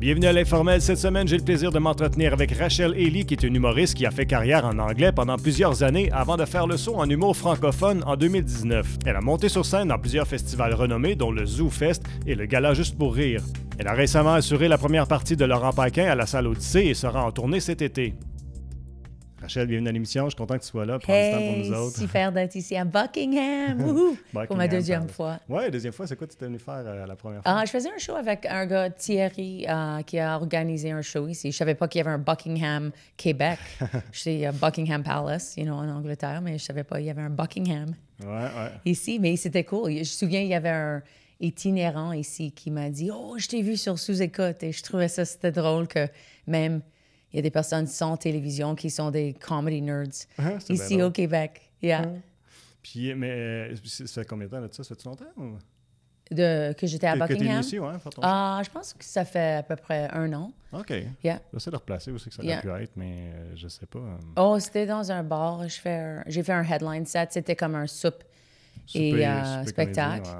Bienvenue à l'informel. Cette semaine, j'ai le plaisir de m'entretenir avec Rachel Ely, qui est une humoriste qui a fait carrière en anglais pendant plusieurs années avant de faire le saut en humour francophone en 2019. Elle a monté sur scène dans plusieurs festivals renommés, dont le Zoo Fest et le Gala Juste pour Rire. Elle a récemment assuré la première partie de Laurent Paquin à la salle Odyssée et sera en tournée cet été. Rachel, bienvenue à l'émission. Je suis content que tu sois là. Prends hey, temps pour nous autres. Super d'être ici à Buckingham. pour ma deuxième fois. Oui, deuxième fois. C'est quoi que tu t'es venu faire euh, la première fois? Ah, je faisais un show avec un gars, Thierry, euh, qui a organisé un show ici. Je ne savais pas qu'il y avait un Buckingham Québec. je sais Buckingham Palace, you know, en Angleterre, mais je ne savais pas qu'il y avait un Buckingham ici. Mais c'était cool. Je me souviens, il y avait un itinérant ici qui m'a dit « Oh, je t'ai vu sur sous-écoute. » Et je trouvais ça, c'était drôle que même... Il y a des personnes sans télévision qui sont des comedy nerds ah, ici au Québec. Yeah. Ah. Puis, mais euh, ça fait combien de temps là Ça fait longtemps? De, que j'étais à Buckingham? ah, je pense que ça fait à peu près un an. OK. Yeah. J'essaie de replacer aussi que ça aurait pu être, mais euh, je ne sais pas. Euh. Oh, c'était dans un bar. J'ai fait, un headline set. C'était comme un soupe et spectacle.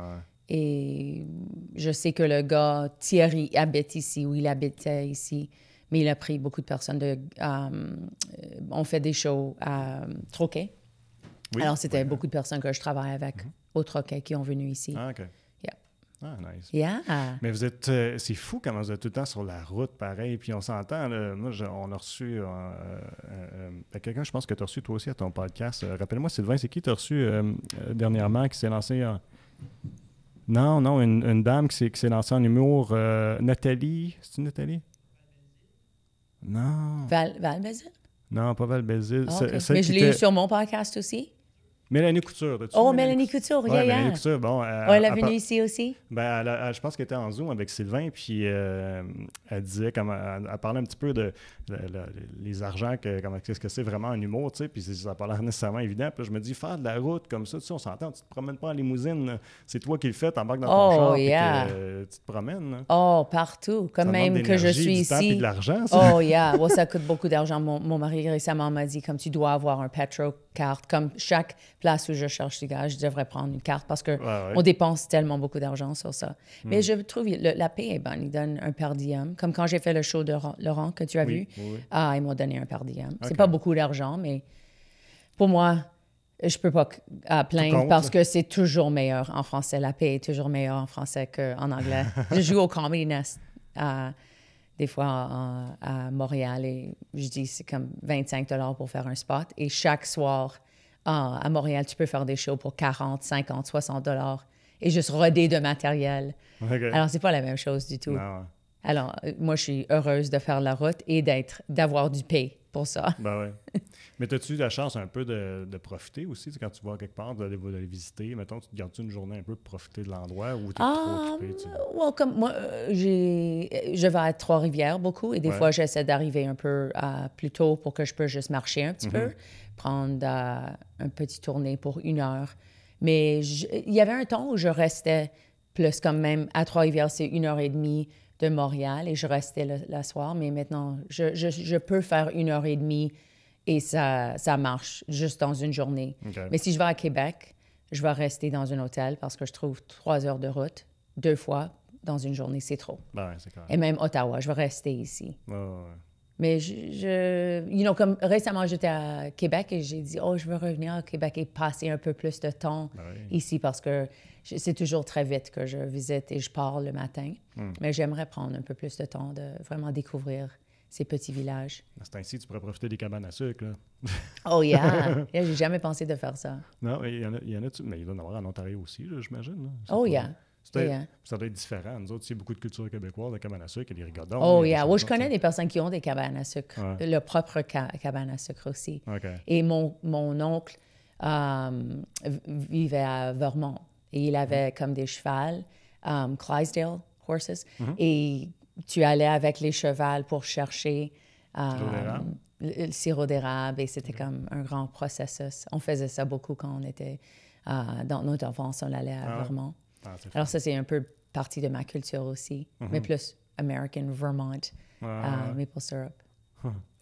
Et mm, je sais que le gars, Thierry, habite ici, ou il habitait ici mais il a pris beaucoup de personnes. De, euh, euh, on fait des shows à euh, Troquet. Oui, Alors, c'était beaucoup de personnes que je travaille avec mhm. au Troquet qui ont venu ici. Ah, OK. Yeah. Ah, nice. Yeah. Mais vous êtes, c'est fou quand on êtes tout le temps sur la route, pareil. Puis on s'entend, moi, on a reçu euh, ben, quelqu'un, je pense que tu as reçu toi aussi à ton podcast. Rappelle-moi, Sylvain, c'est qui tu as reçu dernièrement qui s'est lancé en. Non, non, une, une dame qui s'est lancée en humour. Nathalie, c'est-tu Nathalie? Non. Val, Val Non, pas Val ah, okay. Mais je l'ai eu sur mon podcast aussi. Mélanie Couture, Oh, Mélanie, Couture, yeah, yeah. Mélanie Couture, bon. Elle, est venue ici aussi? Ben, je pense qu'elle était en Zoom avec Sylvain, puis euh, elle disait, comme, elle, parlait un petit peu de, les argents, qu'est-ce que c'est vraiment un humour, tu sais, puis ça n'a pas nécessairement évident. Puis je me dis, faire de la route comme ça, tu sais, on s'entend, tu te promènes pas en limousine, c'est toi qui le fais, t'embarques dans ton oh, char, tu te promènes. Oh, partout, quand même que je suis du ici. Temps, de l'argent, Oh, yeah, ça coûte beaucoup d'argent. Mon, mari récemment m'a dit, comme tu dois avoir un Petro, carte. Comme chaque place où je cherche du gaz, je devrais prendre une carte parce qu'on on dépense tellement beaucoup d'argent sur ça. Mais hmm. je trouve le, la paix est bonne. Ils donnent un per diem. Comme quand j'ai fait le show de Laurent que tu as vu, ah, ils m'ont donné un per diem. C'est pas beaucoup d'argent, mais pour moi, je peux pas plaindre parce que c'est toujours meilleur en français. La paix est toujours meilleure en français qu'en anglais. je joue au Comedy des fois à Montréal et je dis c'est comme 25 dollars pour faire un spot. Et chaque soir à Montréal, tu peux faire des shows pour 40, 50, 60 dollars et juste roder de matériel. Alors, Alors, c'est pas la même chose du tout. Alors, euh, moi, je suis heureuse de faire la route et d'être, d'avoir du pay pour ça. Ben ouais. Mais as-tu la chance un peu de, profiter aussi quand tu vas quelque part, d'aller visiter? Mettons, tu te gardes -tu une journée un peu pour profiter de l'endroit ou t'es trop ah, occupé? Ah, comme moi, euh, j'ai, je vais à Trois-Rivières beaucoup et des fois, j'essaie d'arriver un peu plus tôt pour que je puisse juste marcher un petit peu, mhm. prendre euh, un petit tournée pour une heure. Mais il y avait un temps où je restais plus comme même à Trois-Rivières, c'est une heure et demie de Montréal et je restais le, soir. Mais maintenant, je, peux faire une heure et demie et ça, ça marche juste dans une journée. Mais si je vais à Québec, je vais rester dans un hôtel parce que je trouve trois heures de route, deux fois dans une journée, c'est trop. Ben et même Ottawa, je vais rester ici. Mais je, you know, comme récemment, j'étais à Québec et j'ai dit, oh, je veux revenir à Québec et passer un peu plus de temps ben ici parce que c'est toujours très vite que je visite et je pars le matin. Hmm. Mais j'aimerais prendre un peu plus de temps de vraiment découvrir ces petits villages. C'est ce tu pourrais profiter des cabanes à sucre. Là. oh yeah! J'ai jamais pensé de faire ça. Non, il y en a, il y en a mais il doit en avoir en Ontario aussi, j'imagine. Oh yeah! ça doit être différent. Nous autres, il y a beaucoup de culture québécoise, la cabane à sucre, il y les rigodons. Oh, yeah. je connais des personnes qui ont des cabanes à sucre, leur propre cabane à sucre aussi. Et mon, oncle euh, vivait à Vermont et il avait mm-hmm. comme des chevaux, um, Clydesdale horses, mm-hmm. et tu allais avec les chevals pour chercher. Um, le, sirop d'érable et c'était mm-hmm. comme un grand processus. On faisait ça beaucoup quand on était euh, dans notre enfance, on allait à ah Vermont. Ah, Alors, ça, c'est un peu partie de ma culture aussi, mais mhm. plus American, Vermont, ah. euh, Maple Syrup.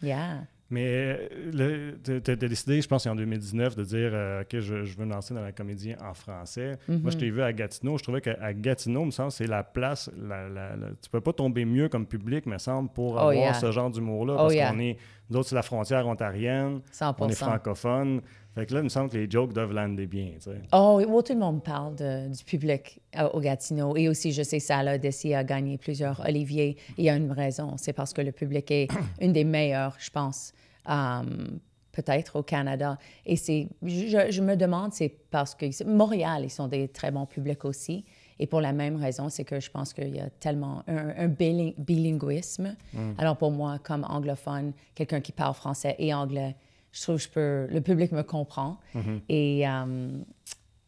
Yeah. Mais euh, tu as décidé, je pense, en 2019, de dire euh, OK, je, veux me lancer dans la comédie en français. Mhm. Moi, je t'ai vu à Gatineau. Je trouvais qu'à Gatineau, il me semble, c'est la place. La, ne tu peux pas tomber mieux comme public, me semble, pour oh, avoir ce genre d'humour-là. Oh, parce qu'on est. D'autres, c'est la frontière ontarienne. On est francophone. Fait que là, il me semble que les jokes doivent lander bien. Oh, oh, tout le monde parle du public euh, au Gatineau. Et aussi, je sais, là, d'essayer a gagné plusieurs Olivier. Il y a une raison. C'est parce que le public est une des meilleures, je pense, euh, peut-être au Canada. Et c'est, je, me demande, c'est parce que Montréal, ils sont des très bons publics aussi. Et pour la même raison, c'est que je pense qu'il y a tellement un, bilinguisme. Mm. Alors pour moi, comme anglophone, quelqu'un qui parle français et anglais, je trouve que le public me comprend. Mhm. Et, euh,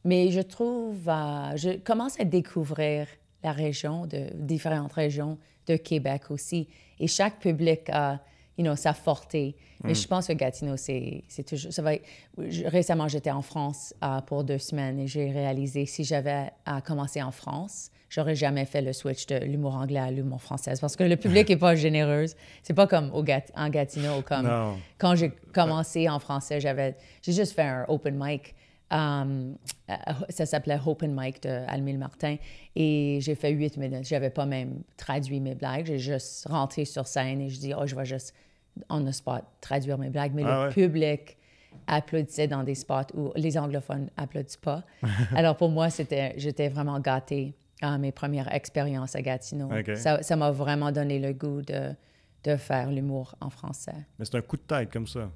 mais je trouve, euh, je commence à découvrir la région, de, différentes régions de Québec aussi. Et chaque public a, you know, sa forté. Mais mm. je pense que Gatineau, c'est toujours... Ça va récemment, j'étais en France euh, pour deux semaines et j'ai réalisé si j'avais à commencer en France, j'aurais jamais fait le switch de l'humour anglais à l'humour français parce que le public est pas généreuse. C'est pas comme au Gat en Gatineau comme quand j'ai euh, commencé en français, j'avais j'ai juste fait un open mic. Um, euh, ça s'appelait Open Mic de Almil Martin et j'ai fait huit minutes. J'avais pas même traduit mes blagues. J'ai juste rentré sur scène et je dis oh je vais juste on the spot traduire mes blagues. Mais ah le public applaudissait dans des spots où les anglophones applaudissent pas. Alors pour moi c'était j'étais vraiment gâtée ah mes premières expériences à Gatineau. Ça m'a vraiment donné le goût de, de faire l'humour en français. Mais c'est un coup de tête comme ça.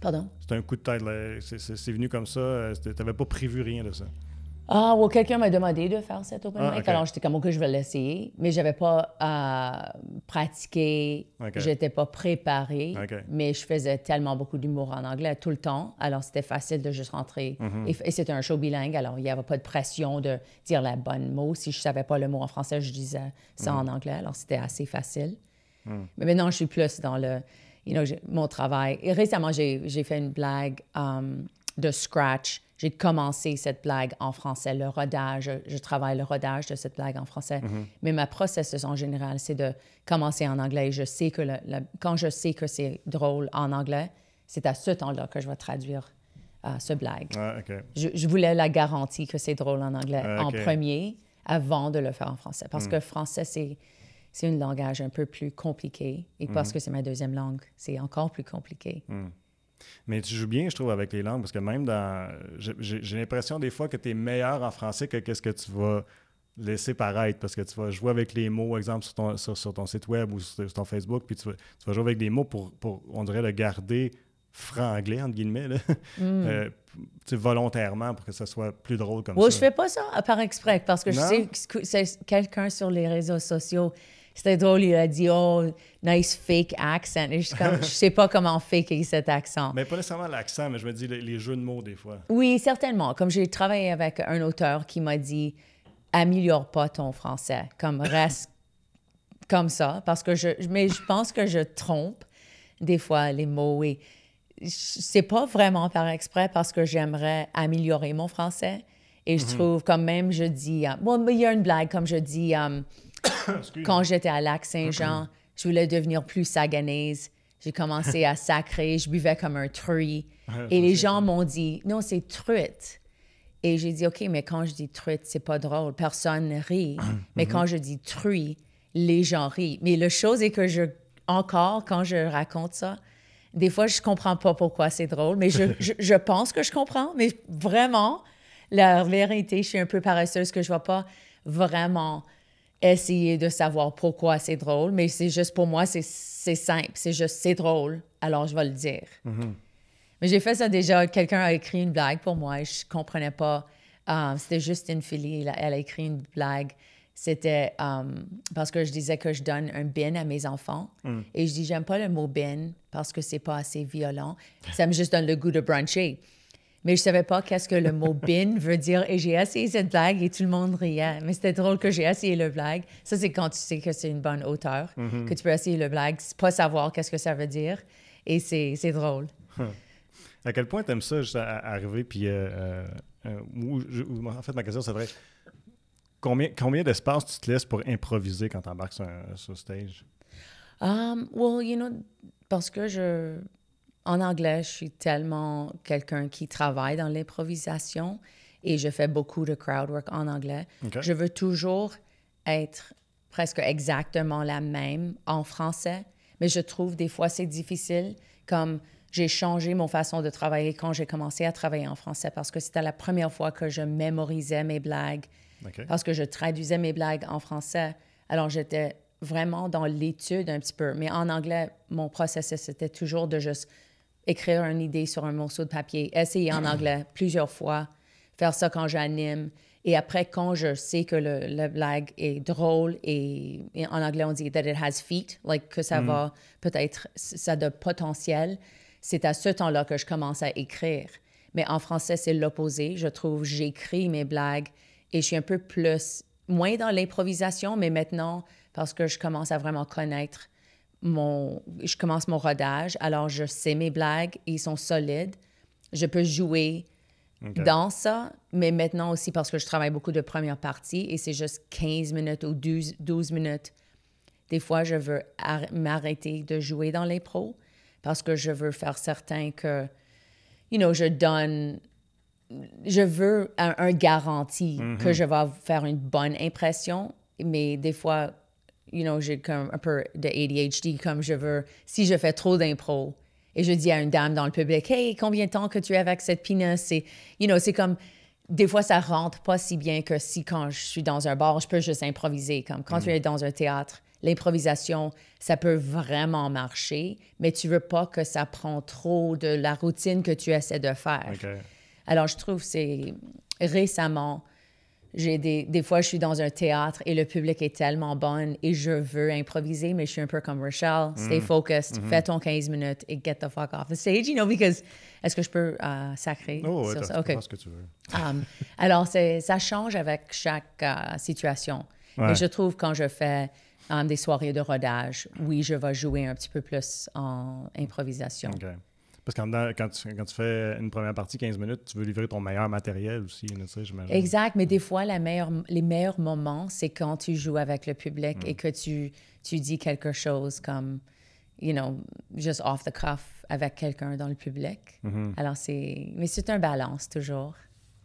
Pardon? C'est un coup de tête. C'est venu comme ça. Euh, tu n'avais pas prévu rien de ça. Ah, quelqu'un m'a demandé de faire cet open ah, mic. Alors, j'étais comme, OK, je vais l'essayer. Mais j'avais pas à euh, pratiqué. je J'étais pas préparée. Mais je faisais tellement beaucoup d'humour en anglais tout le temps. Alors, c'était facile de juste rentrer. Mhm. Et, c'était un show bilingue. Alors, il n'y avait pas de pression de dire la bonne mot. Si je savais pas le mot en français, je disais ça mhm. en anglais. Alors, c'était assez facile. Mhm. Mais maintenant, je suis plus dans le, mon travail. Et récemment, j'ai fait une blague. Um, de scratch. J'ai commencé cette blague en français, le rodage. Je travaille le rodage de cette blague en français. Mhm. Mais ma processus en général, c'est de commencer en anglais. Je sais que quand je sais que c'est drôle en anglais, c'est à ce temps-là que je vais traduire euh, ce blague. Ah, je, voulais la garantie que c'est drôle en anglais ah, en premier avant de le faire en français. Parce mm. que français, c'est c'est un langage un peu plus compliqué. Et mm-hmm. parce que c'est ma deuxième langue, c'est encore plus compliqué. Mm. Mais tu joues bien, je trouve, avec les langues, parce que même dans. J'ai l'impression des fois que tu es meilleur en français que qu'est-ce que tu vas laisser paraître parce que tu vas jouer avec les mots, exemple, sur ton, sur, ton site web ou sur, ton Facebook, puis tu vas, jouer avec des mots pour, pour, on dirait, le garder franglais, entre guillemets, hmm. euh, tu volontairement pour que ça soit plus drôle comme ça. ça. Je fais pas ça par exprès parce que je sais que quelqu'un sur les réseaux sociaux c'était drôle, il a dit, oh, nice fake accent. je ne sais pas comment fake cet accent. Mais pas nécessairement l'accent, mais je me dis les, jeux de mots des fois. Oui, certainement. Comme j'ai travaillé avec un auteur qui m'a dit, améliore pas ton français, comme reste comme ça, parce que je, mais je pense que je trompe des fois les mots et c'est pas vraiment par exprès parce que j'aimerais améliorer mon français. Et je mhm. trouve, comme même, je dis, euh, bon, il y a une blague, comme je dis, euh, quand j'étais à Lac-Saint-Jean, mm-hmm. je voulais devenir plus saganaise. J'ai commencé à sacrer, je buvais comme un truie. et les gens m'ont dit, non, c'est truite. Et j'ai dit, OK, mais quand je dis truite, c'est pas drôle, personne ne rit. Mm-hmm. mais quand je dis truie, les gens rient. Mais la chose est que je, encore, quand je raconte ça, des fois, je comprends pas pourquoi c'est drôle, mais je, je, je, pense que je comprends. Mais vraiment, la vérité, je suis un peu paresseuse que je vois pas vraiment essayer de savoir pourquoi c'est drôle, mais c'est juste pour moi, c'est simple, c'est juste c'est drôle, alors je vais le dire. Mm-hmm. Mais j'ai fait ça déjà, quelqu'un a écrit une blague pour moi et je comprenais pas. Euh, c'était juste une fille, elle a écrit une blague. C'était euh, parce que je disais que je donne un bin à mes enfants. Mm. Et je dis, j'aime pas le mot bin parce que c'est pas assez violent. Ça me juste donne le goût de bruncher. Mais je savais pas qu'est-ce que le mot bin veut dire. Et j'ai essayé cette blague et tout le monde riait. Mais c'était drôle que j'ai essayé le blague. Ça, c'est quand tu sais que c'est une bonne hauteur. Mhm. que tu peux essayer le blague, pas savoir qu'est-ce que ça veut dire. Et c'est drôle. Hum. À quel point t'aimes ça, juste à, arriver, puis... Euh, euh, euh, en fait, ma question, c'est vrai. Combien, combien d'espace tu te laisses pour improviser quand tu embarques sur, un, stage? Um, well, you know, parce que je en anglais, je suis tellement quelqu'un qui travaille dans l'improvisation et je fais beaucoup de crowd work en anglais. Je veux toujours être presque exactement la même en français, mais je trouve des fois c'est difficile comme j'ai changé mon façon de travailler quand j'ai commencé à travailler en français parce que c'était la première fois que je mémorisais mes blagues, parce que je traduisais mes blagues en français. Alors j'étais vraiment dans l'étude un petit peu, mais en anglais, mon processus c'était toujours de juste écrire une idée sur un morceau de papier, essayer en anglais plusieurs fois, faire ça quand j'anime. Et après, quand je sais que le, la blague est drôle et, en anglais on dit that it has feet, like que ça mm. va peut-être, ça a de potentiel, c'est à ce temps-là que je commence à écrire. Mais en français, c'est l'opposé. Je trouve j'écris mes blagues et je suis un peu plus, moins dans l'improvisation, mais maintenant, parce que je commence à vraiment connaître mon, je commence mon rodage, alors je sais mes blagues ils sont solides. Je peux jouer dans ça, mais maintenant aussi parce que je travaille beaucoup de première partie et c'est juste 15 minutes ou 12, 12 minutes. Des fois, je veux m'arrêter de jouer dans les pros parce que je veux faire certain que, you know, je donne je veux un, garantie mm-hmm. que je vais faire une bonne impression, mais des fois, you know, j'ai comme un peu de ADHD comme je veux, si je fais trop d'impro et je dis à une dame dans le public, hey, combien de temps que tu es avec cette pinasse? C'est, you know, c'est comme, des fois, ça rentre pas si bien que si quand je suis dans un bar, je peux juste improviser. Comme quand tu mm. es dans un théâtre, l'improvisation, ça peut vraiment marcher, mais tu veux pas que ça prend trop de la routine que tu essaies de faire. Alors, je trouve c'est récemment, j'ai des, des, fois, je suis dans un théâtre et le public est tellement bon et je veux improviser, mais je suis un peu comme Rochelle. Stay mm. focused, mm-hmm. fais ton 15 minutes et get the fuck off the stage, you know, because... Est-ce que je peux euh, sacrer? Oh, ouais, ça? ce que tu veux. Um, alors, ça change avec chaque euh, situation. Et je trouve quand je fais um, des soirées de rodage, oui, je vais jouer un petit peu plus en improvisation. Parce que quand tu, fais une première partie, 15 minutes, tu veux livrer ton meilleur matériel aussi, je Exact, mais mm. des fois, la meilleure, les meilleurs moments, c'est quand tu joues avec le public mm. et que tu, dis quelque chose comme, you know, just off the cuff avec quelqu'un dans le public. Mm-hmm. Alors, c'est... Mais c'est un balance, toujours.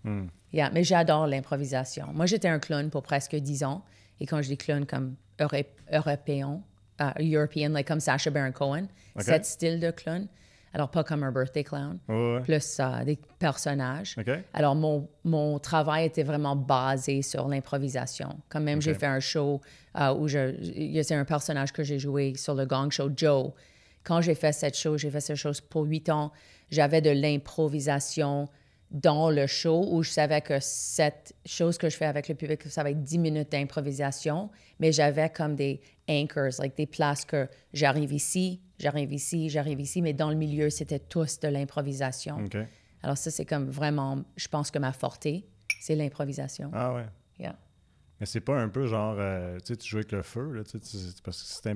Mm. mais j'adore l'improvisation. Moi, j'étais un clown pour presque 10 ans. Et quand je dis clown comme européen, euh, European, comme Sacha Baron Cohen, okay. style de clown, alors, pas comme un birthday clown, plus euh, des personnages. Alors, mon, travail était vraiment basé sur l'improvisation. Quand même, j'ai fait un show euh, où je, c'est un personnage que j'ai joué sur le gang Show, Joe. Quand j'ai fait cette chose, j'ai fait cette chose pour huit ans. J'avais de l'improvisation dans le show où je savais que cette chose que je fais avec le public, ça va être 10 minutes d'improvisation, mais j'avais comme des anchors, like des places que j'arrive ici, j'arrive ici, j'arrive ici, mais dans le milieu, c'était tous de l'improvisation. Alors ça, c'est comme vraiment, je pense que ma forte, c'est l'improvisation. Ah ouais. Yeah. Mais c'est pas un peu genre, euh, tu sais, tu joues avec le feu, là, tu parce que si tu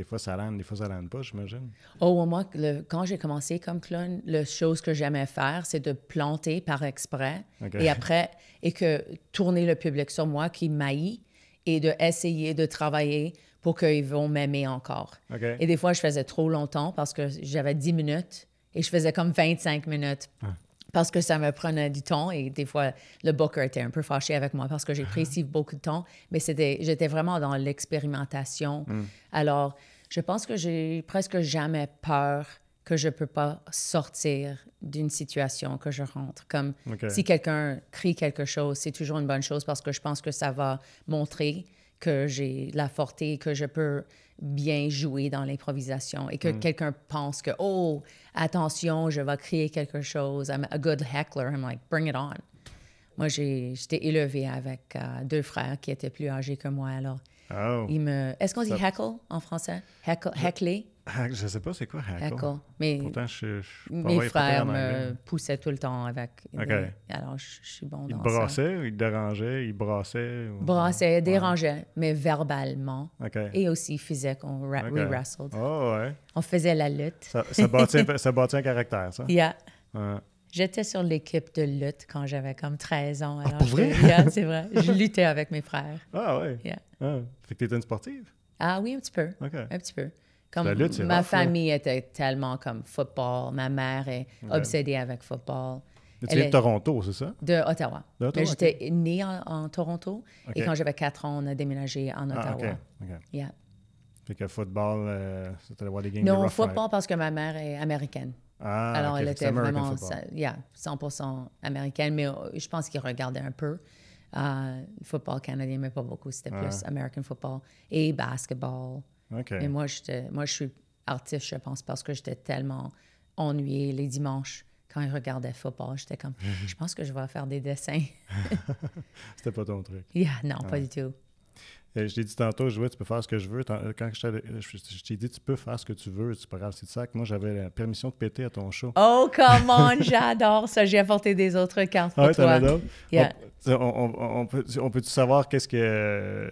des fois, ça rentre, des fois, ça rentre pas, j'imagine. Oh, moi, quand j'ai commencé comme clone, la chose que j'aimais faire, c'est de planter par exprès et après, et que tourner le public sur moi qui m'haït et de essayer de travailler pour qu'ils vont m'aimer encore. Et des fois, je faisais trop longtemps parce que j'avais 10 minutes et je faisais comme 25 minutes. Ah parce que ça me prenait du temps et des fois le booker était un peu fâché avec moi parce que j'ai pris si beaucoup de temps, mais c'était j'étais vraiment dans l'expérimentation. Mm. Alors, je pense que j'ai presque jamais peur que je ne peux pas sortir d'une situation que je rentre. Comme si quelqu'un crie quelque chose, c'est toujours une bonne chose parce que je pense que ça va montrer que j'ai la forte que je peux bien jouer dans l'improvisation et que mm. quelqu'un pense que, oh, attention, je vais créer quelque chose. I'm a good heckler. I'm like, bring it on. Moi, j'étais élevée avec euh, deux frères qui étaient plus âgés que moi. Alors, oh. me. Est-ce qu'on dit heckle en français? Heckle, heckler? Je ne sais pas c'est quoi Hackle. Mais Pourtant, mes frères me poussaient tout le temps avec. Alors, je, suis bon ils brassaient, ça. Ou ils dérangeaient, ils brassaient. Ou... Brassaient, dérangeaient, mais verbalement. Et aussi, physiquement, on wrestled. Ah, on faisait la lutte. Ça, ça, bâtit, ça un caractère, ça. Yeah. J'étais sur l'équipe de lutte quand j'avais comme 13 ans. Ah, Alors ah, pour vrai? Yeah, c'est vrai. Je luttais avec mes frères. Ah, ouais. Yeah. Ah, fait que étais une sportive? Ah oui, un petit peu. Un petit peu. Comme ma famille était tellement comme football. Ma mère est obsédée avec football. tu es de Toronto, c'est ça? De Ottawa. J'étais né née en, Toronto et quand j'avais 4 ans, on a déménagé en Ottawa. Ah, okay. Fait que football, euh, c'était le voir des games Non, football parce que ma mère est américaine. Ah, Alors, elle était vraiment ça, yeah, 100% américaine, mais euh, je pense qu'il regardait un peu. Euh, football canadien, mais pas beaucoup. C'était ah. plus American football et basketball. Et moi, moi, je suis artiste, je pense, parce que j'étais tellement ennuyée les dimanches quand ils regardaient pas J'étais comme, je pense que je vais faire des dessins. C'était pas ton truc. Yeah, non, pas ah. du tout. Euh, je t'ai dit tantôt, je tu peux faire ce que je veux. Euh, quand euh, je t'ai dit, tu peux faire ce que tu veux, c'est pas grave, c'est ça moi, j'avais la permission de péter à ton show. Oh, come on, j'adore ça. J'ai apporté des autres cartes hein, pour ah toi. On, peut, savoir qu'est-ce, que,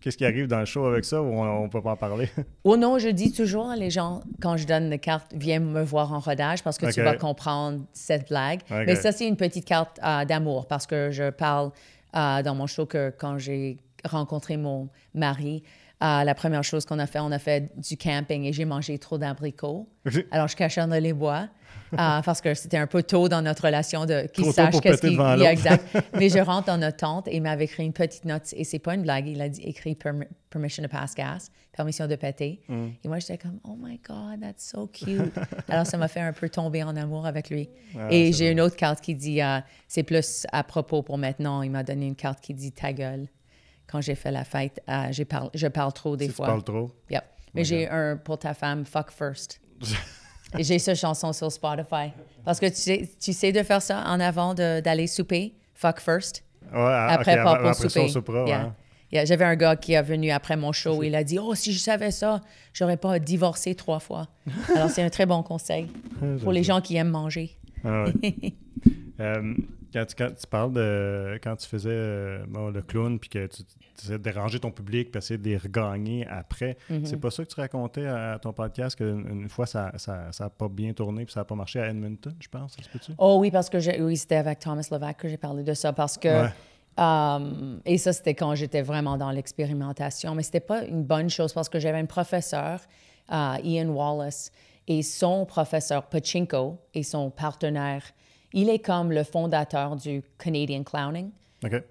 qui arrive dans le show avec ça ou on, peut pas en parler? oh non, je dis toujours les gens, quand je donne une carte, viens me voir en rodage parce que tu vas comprendre cette blague. Mais ça, c'est une petite carte d'amour parce que je parle dans mon show que quand j'ai rencontrer mon mari, la première chose qu'on a fait, on a fait du camping et j'ai mangé trop d'abricots. Alors, je cachais dans les bois euh, parce que c'était un peu tôt dans notre relation de qui sache qu'est-ce qu'il y a Mais je rentre dans notre tente et il m'avait écrit une petite note et c'est pas une blague. Il a dit, écrit permission to pass gas, permission de péter. Mm. Et moi, j'étais comme, oh my God, that's so cute. Alors, ça m'a fait un peu tomber en amour avec lui. Ah, et j'ai une autre carte qui dit, euh, c'est plus à propos pour maintenant. Il m'a donné une carte qui dit ta gueule quand j'ai fait la fête j'ai parle, Je parle trop des fois. Tu parles trop? Yep. Mais j'ai un pour ta femme, Fuck First. j'ai cette chanson sur Spotify. Parce que tu sais, de faire ça en avant d'aller souper, Fuck First. Ouais, ah, après, pas pour souper. J'avais un gars qui est venu après mon show. Il a dit Oh, si je savais ça, j'aurais pas divorcé trois fois. Alors, c'est un très bon conseil pour ben les gens qui aiment manger. Ah ouais. Euh, quand tu, parles de quand tu faisais euh, le clown puis que tu, de déranger ton public puis essayer de les regagner après, mhm. c'est pas ça que tu racontais à, ton podcast qu'une fois ça n'a ça, pas bien tourné puis ça n'a pas marché à Edmonton, je pense, ça Oh oui, parce que oui, c'était avec Thomas Levac que j'ai parlé de ça parce que. Euh, et ça, c'était quand j'étais vraiment dans l'expérimentation, mais c'était pas une bonne chose parce que j'avais un professeur, euh, Ian Wallace, et son professeur Pachinko et son partenaire il est comme le fondateur du Canadian Clowning.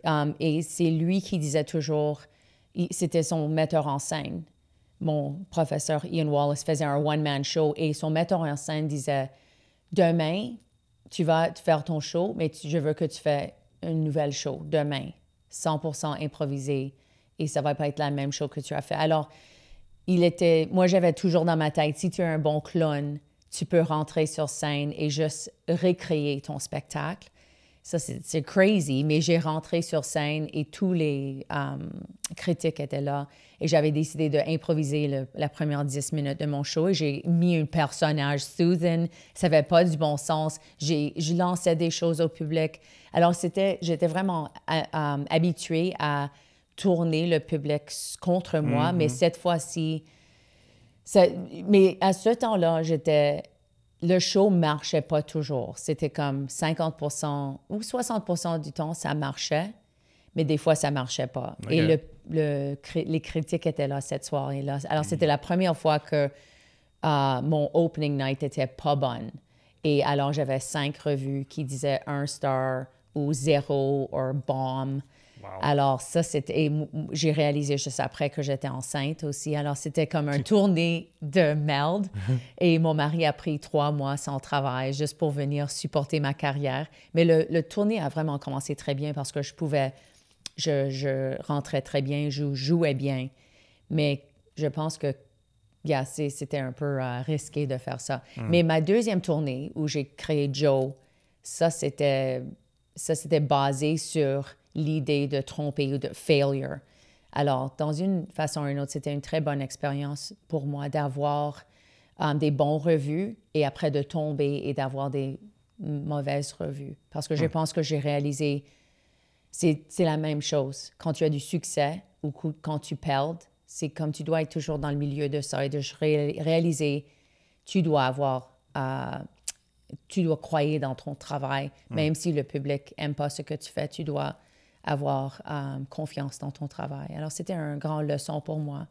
Um, et c'est lui qui disait toujours, c'était son metteur en scène. Mon professeur Ian Wallace faisait un one-man show et son metteur en scène disait, demain, tu vas faire ton show, mais je veux que tu fasses une nouvelle show demain, 100% improvisé, et ça va pas être la même show que tu as fait. Alors, il était, moi j'avais toujours dans ma tête, si tu es un bon clown, tu peux rentrer sur scène et juste recréer ton spectacle. Ça, c'est crazy, mais j'ai rentré sur scène et tous les euh, critiques étaient là. Et j'avais décidé d'improviser la première 10 minutes de mon show. et J'ai mis un personnage, Susan, ça n'avait pas du bon sens. Je lançais des choses au public. Alors, j'étais vraiment habitué euh, euh, à, habituée à tourner le public contre moi, mais mm-hmm. cette fois-ci, mais à ce temps-là, Le show marchait pas toujours. C'était comme 50 ou 60 du temps, ça marchait, mais des fois, ça marchait pas. Et les critiques étaient là cette soirée-là. Alors, mm. c'était la première fois que euh, mon opening night était pas bonne. Et alors, j'avais cinq revues qui disaient un star ou zéro ou bomb. Alors, ça, c'était. J'ai réalisé juste après que j'étais enceinte aussi. Alors, c'était comme un tourné de merde. Mhm. Et mon mari a pris trois mois sans travail juste pour venir supporter ma carrière. Mais le, le tournée a vraiment commencé très bien parce que je pouvais. Je, rentrais très bien, je jouais bien. Mais je pense que yeah, c'était un peu euh, risqué de faire ça. Mhm. Mais ma deuxième tournée où j'ai créé Joe, ça, c'était. Ça, c'était basé sur l'idée de tromper ou de failure. Alors, dans une façon ou une autre, c'était une très bonne expérience pour moi d'avoir euh, des bons revues et après de tomber et d'avoir des mauvaises revues. Parce que je pense que j'ai réalisé, c'est la même chose. Quand tu as du succès ou quand tu perds, c'est comme tu dois être toujours dans le milieu de ça et de réaliser, tu dois avoir, euh, tu dois croire dans ton travail, mm. même si le public n'aime pas ce que tu fais, tu dois avoir euh, confiance dans ton travail. Alors, c'était une grande leçon pour moi.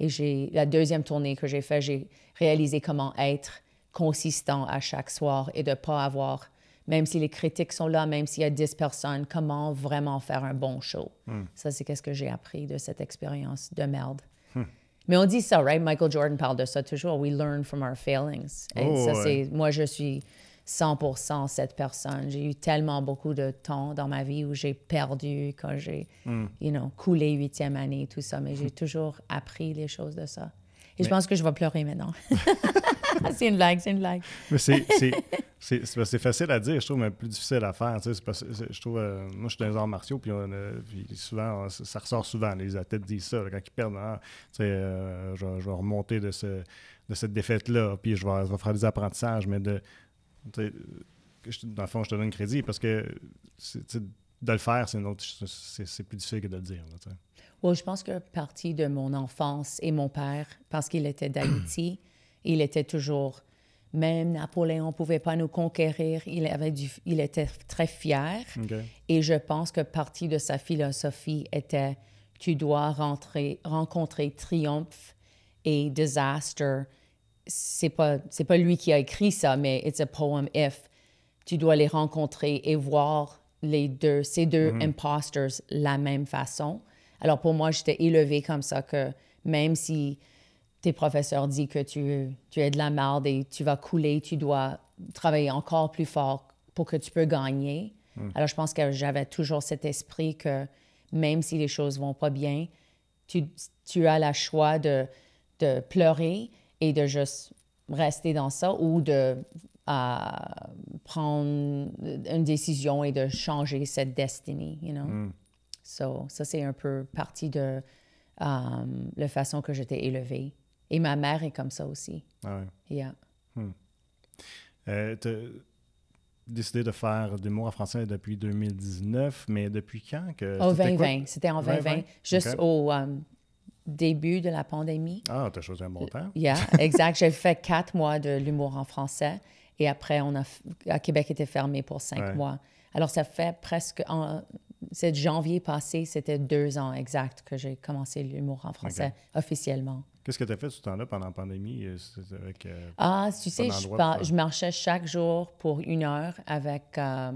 Et j'ai la deuxième tournée que j'ai faite, j'ai réalisé comment être consistant à chaque soir et de ne pas avoir, même si les critiques sont là, même s'il y a 10 personnes, comment vraiment faire un bon show. Hmm. Ça, c'est qu'est-ce que j'ai appris de cette expérience de merde. Hmm. Mais on dit ça, right? Michael Jordan parle de ça toujours. We learn from our failings. Et ça, oh, c'est. Moi, je suis 100% cette personne. J'ai eu tellement beaucoup de temps dans ma vie où j'ai perdu, quand j'ai hmm. you know, coulé huitième année, tout ça, mais j'ai toujours appris les choses de ça. Et je pense que je vais pleurer maintenant. c'est une blague, c'est une blague. Mais c'est, facile à dire, je trouve, mais plus difficile à faire. je trouve, euh, moi, je suis dans les arts martiaux, puis, souvent, ça ressort souvent. Les athlètes disent ça. quand ils perdent, hein, euh, je, vais remonter de, ce, de cette défaite-là, puis je vais, je vais, faire des apprentissages. Mais de, dans le fond, je te donne crédit parce que de le faire, c'est, c'est, plus difficile que de le dire. Oui, je pense que partie de mon enfance et mon père, parce qu'il était d'Haïti, il était toujours. Même Napoléon ne pouvait pas nous conquérir. Il, avait du, il était très fier. Et je pense que partie de sa philosophie était tu dois rencontrer triomphe et désastre c'est pas c'est pas lui qui a écrit ça, mais it's a poem if. Tu dois les rencontrer et voir les deux, ces deux mm-hmm. impostors la même façon. Alors pour moi, j'étais élevé comme ça que même si tes professeurs disent que tu, tu es de la merde et tu vas couler, tu dois travailler encore plus fort pour que tu peux gagner. Mm. Alors je pense que j'avais toujours cet esprit que même si les choses vont pas bien, tu, tu as le choix de, de pleurer, et de juste rester dans ça ou de euh, prendre une décision et de changer cette destinée, you know. Mm. So, ça, c'est un peu partie de euh, la façon que j'étais élevée. Et ma mère est comme ça aussi. Ah oui. Yeah. Hmm. Euh, tu as décidé de faire des mots en français depuis 2019, mais depuis quand que... 2020. C'était en 2020, juste au début de la pandémie. Ah, t'as choisi un temps. Yeah, exact. J'ai fait quatre mois de l'humour en français et après, on a, à Québec était fermé pour cinq mois. Alors, ça fait presque. C'est janvier passé, c'était deux ans exact que j'ai commencé l'humour en français officiellement. Qu'est-ce que tu as fait ce temps-là pendant la pandémie? Euh, avec, euh, ah, tu sais, je, marchais chaque jour pour une heure avec euh,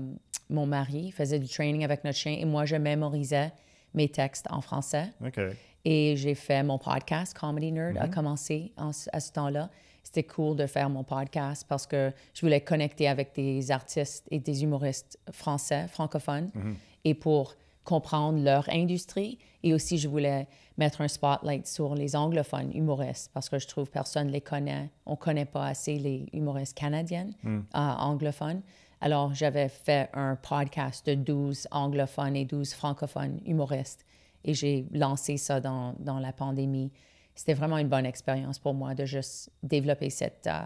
mon mari, il faisait du training avec notre chien et moi, je mémorisais mes textes en français. Okay. Et j'ai fait mon podcast, Comedy Nerd, a mhm. commencé à ce temps-là. C'était cool de faire mon podcast parce que je voulais connecter avec des artistes et des humoristes français, francophones, mhm. et pour comprendre leur industrie. Et aussi, je voulais mettre un spotlight sur les anglophones humoristes parce que je trouve personne les connaît. On ne connaît pas assez les humoristes canadiennes, mhm. euh, anglophones. Alors, j'avais fait un podcast de 12 anglophones et 12 francophones humoristes et j'ai lancé ça dans, dans la pandémie. C'était vraiment une bonne expérience pour moi de juste développer cette, euh,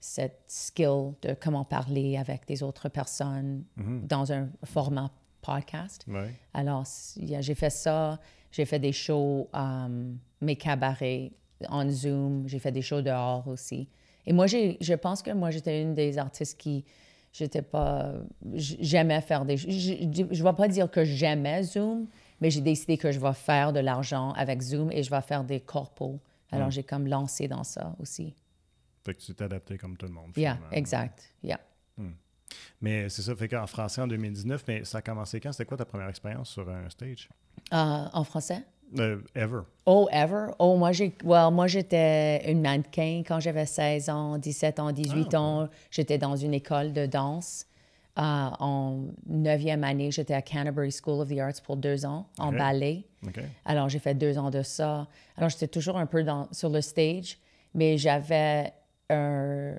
cette skill de comment parler avec des autres personnes mhm. dans un format podcast. Alors, j'ai fait ça, j'ai fait des shows, euh, mes cabarets en Zoom, j'ai fait des shows dehors aussi. Et moi, je pense que moi, j'étais une des artistes qui, j'étais pas, j'aimais faire des, je ne vais pas dire que j'aimais Zoom, mais j'ai décidé que je vais faire de l'argent avec Zoom et je vais faire des corpos. Alors, j'ai comme lancé dans ça aussi. Fait que tu t'es adapté comme tout le monde. Yeah, exact. Yeah. Hmm. Mais c'est ça, fait qu'en français en 2019, mais ça a commencé quand? C'était quoi ta première expérience sur un stage? Euh, en français? Euh, ever. Oh, ever? Oh, moi, j'ai, well, moi, j'étais une mannequin quand j'avais 16 ans, 17 ans, 18 ah, ans. J'étais dans une école de danse en euh, en neuvième année, j'étais à Canterbury School of the Arts pour deux ans en ballet. Alors, j'ai fait deux ans de ça. Alors, j'étais toujours un peu dans, sur le stage, mais j'avais un...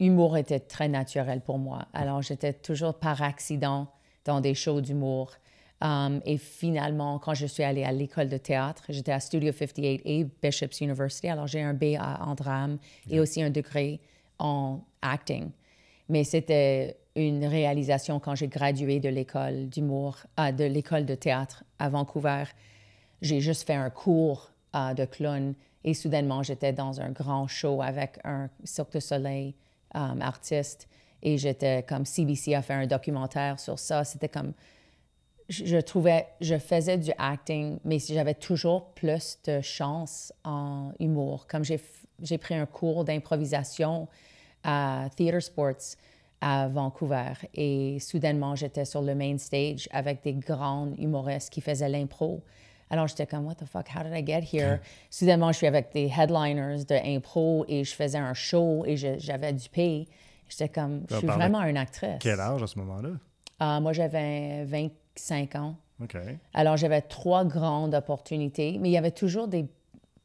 Humour était très naturel pour moi. Alors, j'étais toujours par accident dans des shows d'humour. Um, et finalement, quand je suis allée à l'école de théâtre, j'étais à Studio 58 et Bishop's University. Alors, j'ai un B en drame et aussi un degré en acting. Mais c'était une réalisation quand j'ai gradué de l'école d'humour, ah, de l'école de théâtre à Vancouver. J'ai juste fait un cours ah, de clown et soudainement j'étais dans un grand show avec un Cirque du Soleil um, artiste et j'étais comme CBC a fait un documentaire sur ça. C'était comme je trouvais, je faisais du acting, mais j'avais toujours plus de chance en humour. Comme j'ai pris un cours d'improvisation à Theater Sports, à Vancouver. Et soudainement, j'étais sur le main stage avec des grandes humoristes qui faisaient l'impro. Alors, j'étais comme, what the fuck, how did I get here? soudainement, je suis avec des headliners de impro et je faisais un show et j'avais du pays. J'étais comme, je suis vraiment une actrice. Quel âge à ce moment-là? Ah, moi, j'avais 25 ans. OK. Alors, j'avais trois grandes opportunités, mais il y avait toujours des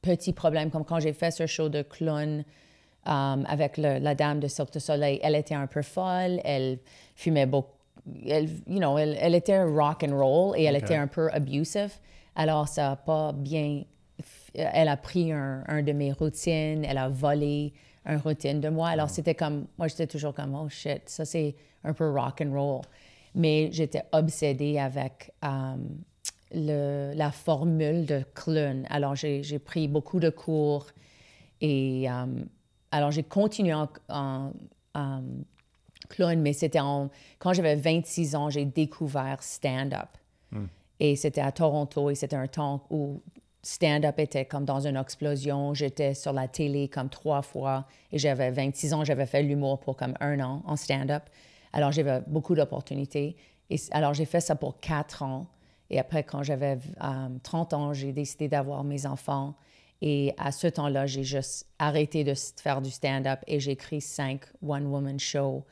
petits problèmes, comme quand j'ai fait ce show de clown Um, avec la dame de Cirque du Soleil. Elle était un peu folle, elle fumait beaucoup. Elle, you know, elle, était rock and roll et elle était un peu abusive. Alors, ça n'a pas bien. Elle a pris un, de mes routines, elle a volé un routine de moi. Alors, ah. c'était comme. Moi, j'étais toujours comme, oh shit, ça c'est un peu rock and roll. Mais j'étais obsédée avec. Um, le, la formule de clown. Alors, j'ai pris beaucoup de cours et um, alors, j'ai continué en, clown, mais c'était quand j'avais 26 ans, j'ai découvert stand-up. Hmm. Et c'était à Toronto et c'était un temps où stand-up était comme dans une explosion. J'étais sur la télé comme trois fois et j'avais 26 ans, j'avais fait l'humour pour comme un an en stand-up. Alors, j'avais beaucoup d'opportunités. alors, j'ai fait ça pour quatre ans. Et après, quand j'avais 30 euh, ans, j'ai décidé d'avoir mes enfants. Et à ce temps-là, j'ai juste arrêté de faire du stand-up et j'ai écrit cinq one-woman shows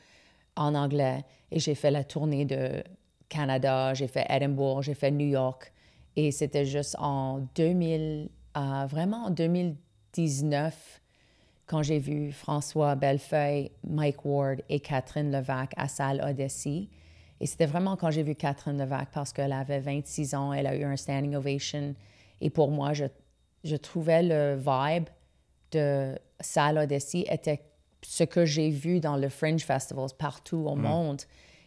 en anglais. Et j'ai fait la tournée de Canada, j'ai fait Edinburgh, j'ai fait New York. Et c'était juste en 2000, ah, vraiment en 2019, quand j'ai vu François Bellefeuille, Mike Ward et Catherine Levac à Salle Odyssey. Et c'était vraiment quand j'ai vu Catherine Levac parce qu'elle avait 26 ans, elle a eu un standing ovation. Et pour moi, je, je trouvais le vibe de Salle Odyssey était ce que j'ai vu dans le Fringe Festivals partout au mm. monde.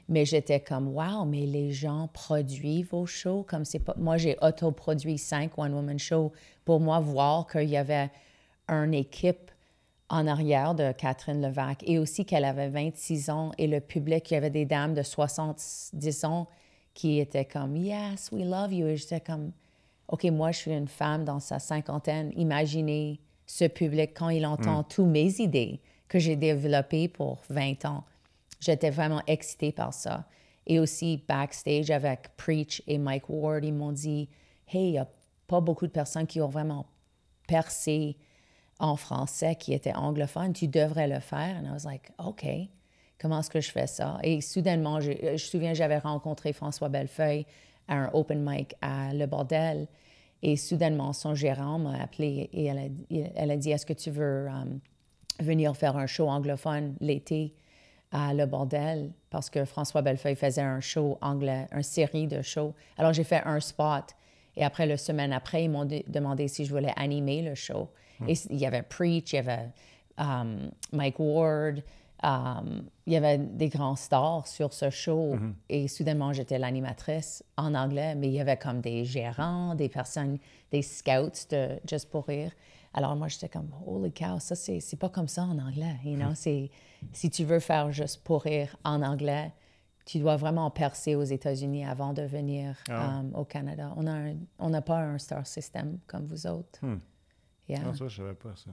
Mais j'étais comme, wow, mais les gens produisent vos shows comme c'est pas. Moi, j'ai autoproduit cinq One Woman Shows pour moi voir qu'il y avait une équipe en arrière de Catherine Levac et aussi qu'elle avait 26 ans et le public, il y avait des dames de 70 ans qui étaient comme, yes, we love you. Et j'étais comme, OK, moi, je suis une femme dans sa cinquantaine. Imaginez ce public quand il entend mm. toutes mes idées que j'ai développées pour 20 ans. J'étais vraiment excitée par ça. Et aussi, backstage avec Preach et Mike Ward, ils m'ont dit Hey, il n'y a pas beaucoup de personnes qui ont vraiment percé en français, qui étaient anglophones. Tu devrais le faire. Et I was like, OK, comment est-ce que je fais ça? Et soudainement, je, euh, je me souviens, j'avais rencontré François Bellefeuille à un open mic à Le Bordel. Et soudainement, son gérant m'a appelé et elle a, dit Est-ce que tu veux euh, venir faire un show anglophone l'été à Le Bordel Parce que François Bellefeuille faisait un show anglais, une série de shows. Alors j'ai fait un spot. Et après, la semaine après, ils m'ont demandé si je voulais animer le show. Hmm. Et il y avait Preach, il y avait euh, Mike Ward, euh, il y avait des grands stars sur ce show mhm. et soudainement j'étais l'animatrice en anglais, mais il y avait comme des gérants, des personnes, des scouts de Just pour rire. Alors moi j'étais comme holy cow, ça c'est pas comme ça en anglais, you know? Mhm. c'est si tu veux faire Just pour rire en anglais, tu dois vraiment percer aux États-Unis avant de venir ah. euh, au Canada. On n'a pas un star system comme vous autres. Hmm. Ah, ça je savais pas ça.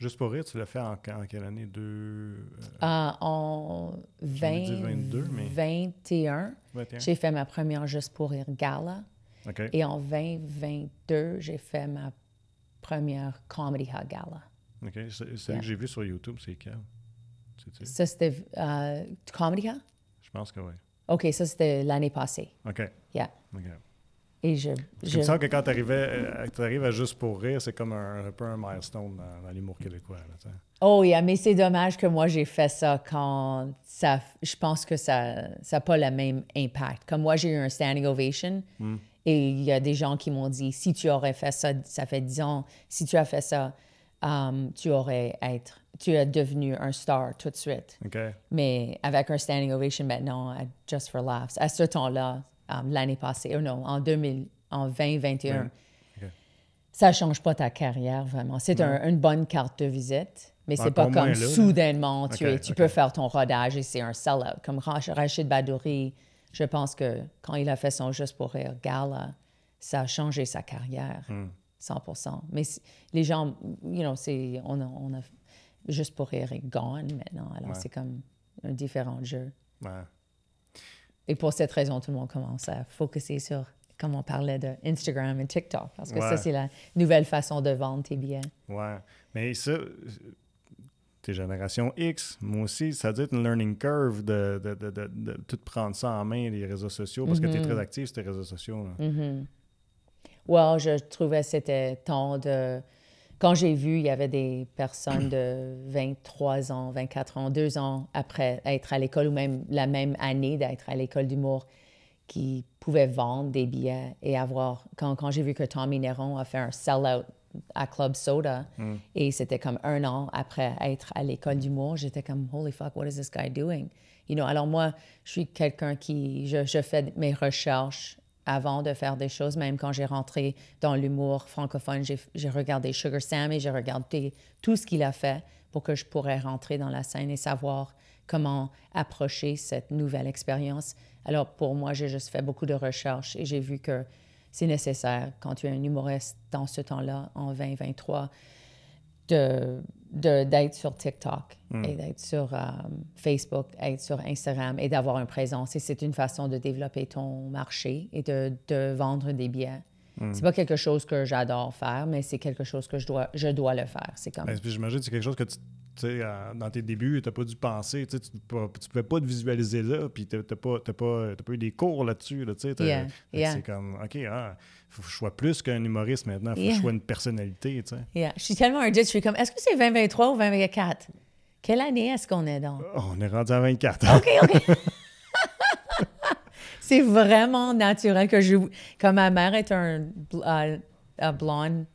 Juste pour rire, tu l'as fait en, quelle année? Deux, euh, ah, en 2021, j'ai fait ma première Juste pour rire gala. Et en 2022, j'ai fait ma première Comedy Hug Gala. OK. Celle que j'ai vue sur YouTube, c'est quelle? Ça, c'était euh, Comedy Ha? Je pense que oui. OK, ça, c'était l'année passée. OK. Yeah. OK. Et je, je... sens que quand tu arrives euh, à Juste pour rire, c'est comme un, peu un milestone dans, l'humour québécois. oh, yeah, mais c'est dommage que moi, j'ai fait ça quand ça. Je pense que ça n'a ça pas le même impact. Comme moi, j'ai eu un standing ovation hmm. et il y a des gens qui m'ont dit si tu aurais fait ça, ça fait 10 ans, si tu as fait ça, um, tu aurais être. Tu es devenu un star tout de suite. Mais avec un standing ovation maintenant, Just for Laughs, à ce temps-là, euh, l'année passée, oh non, en, 2021. Ça change pas ta carrière vraiment. C'est une bonne carte de visite, mais c'est pas comme soudainement tu tu peux faire ton rodage et c'est un sell-out. Comme Rachid Badouri, je pense que quand il a fait son Juste pour rire gala, ça a changé sa carrière, 100%. Hmm. Mais les gens, you know, c'est, on, a, Juste pour rire est gone maintenant. Alors c'est comme un différent jeu. Ouais. Et pour cette raison, tout le monde commence à focuser sur, comme on parlait de Instagram et TikTok, parce que ça, c'est la nouvelle façon de vendre tes biens. Ouais. Mais ça, tes générations X, moi aussi, ça doit être une learning curve de, tout prendre ça en main, les réseaux sociaux, parce que tu es mm-hmm. très actif sur tes réseaux sociaux. Ouais, mm-hmm. je trouvais que c'était temps de quand j'ai vu, il y avait des personnes de 23 ans, 24 ans, deux ans après être à l'école ou même la même année d'être à l'école d'humour qui pouvaient vendre des billets et avoir... Quand, j'ai vu que Tommy Neron a fait un sell-out à Club Soda mm. et c'était comme un an après être à l'école d'humour, j'étais comme « Holy fuck, what is this guy doing? » You know, alors moi, je suis quelqu'un qui... je fais mes recherches avant de faire des choses. Même quand j'ai rentré dans l'humour francophone, j'ai regardé Sugar Sam et j'ai regardé tout ce qu'il a fait pour que je pourrais rentrer dans la scène et savoir comment approcher cette nouvelle expérience. Alors pour moi, j'ai juste fait beaucoup de recherches et j'ai vu que c'est nécessaire quand tu es un humoriste dans ce temps-là, en 2023 de d'être sur TikTok hmm. et d'être sur euh, Facebook, être sur Instagram et d'avoir une présence. Et c'est une façon de développer ton marché et de, de vendre des biens ce hmm. C'est pas quelque chose que j'adore faire, mais c'est quelque chose que je dois, je dois le faire. C'est comme. Ben, j'imagine que c'est quelque chose que tu dans tes débuts, tu n'as pas dû penser, tu ne pouvais pas te visualiser là, puis tu n'as pas, pas, pas, eu des cours là-dessus. Là, C'est comme, OK, il ah, faut que je sois plus qu'un humoriste maintenant, il faut yeah. que je sois une personnalité. Je suis tellement un dit, je suis comme, est-ce que c'est 2023 ou 2024? Quelle année est-ce qu'on est donc? Oh, on est rendu à 2024. OK, OK. c'est vraiment naturel que je. Comme ma mère est un euh, blonde.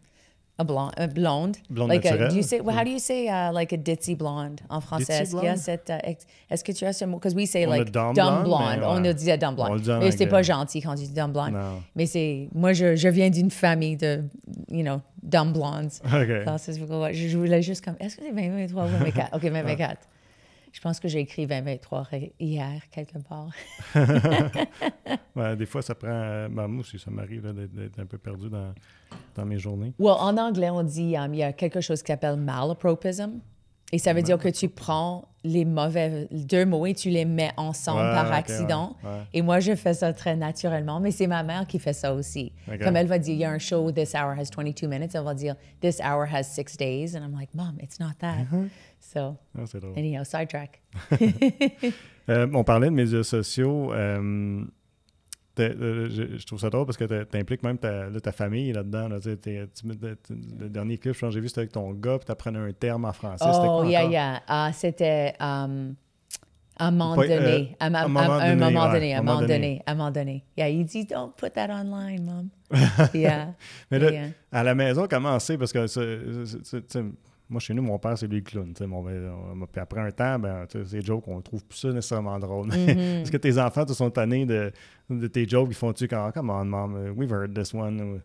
blonde, euh, blonde, blonde like do you say, how do you say uh, like a ditzy blonde en français? Euh, est-ce que tu as ce mot? Because we say like dumb, blonde. On nous disait dumb blonde. On mais c'est pas gentil quand tu dis dumb blonde. Mais c'est, moi, je, je viens d'une famille de, you know, dumb blondes. OK. je voulais juste comme, est-ce que c'est trois ou 24? OK, 24. Je pense que j'ai écrit 23 hier, quelque part. des fois, ça prend. Euh, ben, moi aussi, ça m'arrive d'être un peu perdu dans, mes journées. Well, en anglais, on dit um, il y a quelque chose qui s'appelle malapropism. Et ça veut dire que tu prends les mauvais deux mots et tu les mets ensemble par accident. Et moi, je fais ça très naturellement, mais c'est ma mère qui fait ça aussi. Comme elle va dire, il y a un show, this hour has 22 minutes, elle va dire, this hour has six days. And I'm like, mom, it's not that. Mm -hmm. So, oh, anyhow, sidetrack. euh, on parlait de médias sociaux. Euh, euh, je, trouve ça drôle parce que tu impliques même ta, famille là-dedans. le dernier clip, je pense j'ai vu, c'était avec ton gars, puis tu apprenais un terme en français. Oh, yeah, yeah. Ah, c'était um, à un moment donné. À un moment donné. À un moment donné. À un moment donné. Yeah, il dit, don't put that online, mom. yeah. Mais là, à la maison, comment c'est? Parce que, tu sais, moi, chez nous, mon père, c'est lui le clown. Euh, puis après un temps, ben, c'est jokes, on trouve plus ça nécessairement drôle. Est-ce mhm. que tes enfants te sont tannés de, de tes jokes Ils font-tu quand, ah, come on, mom, we've heard this one?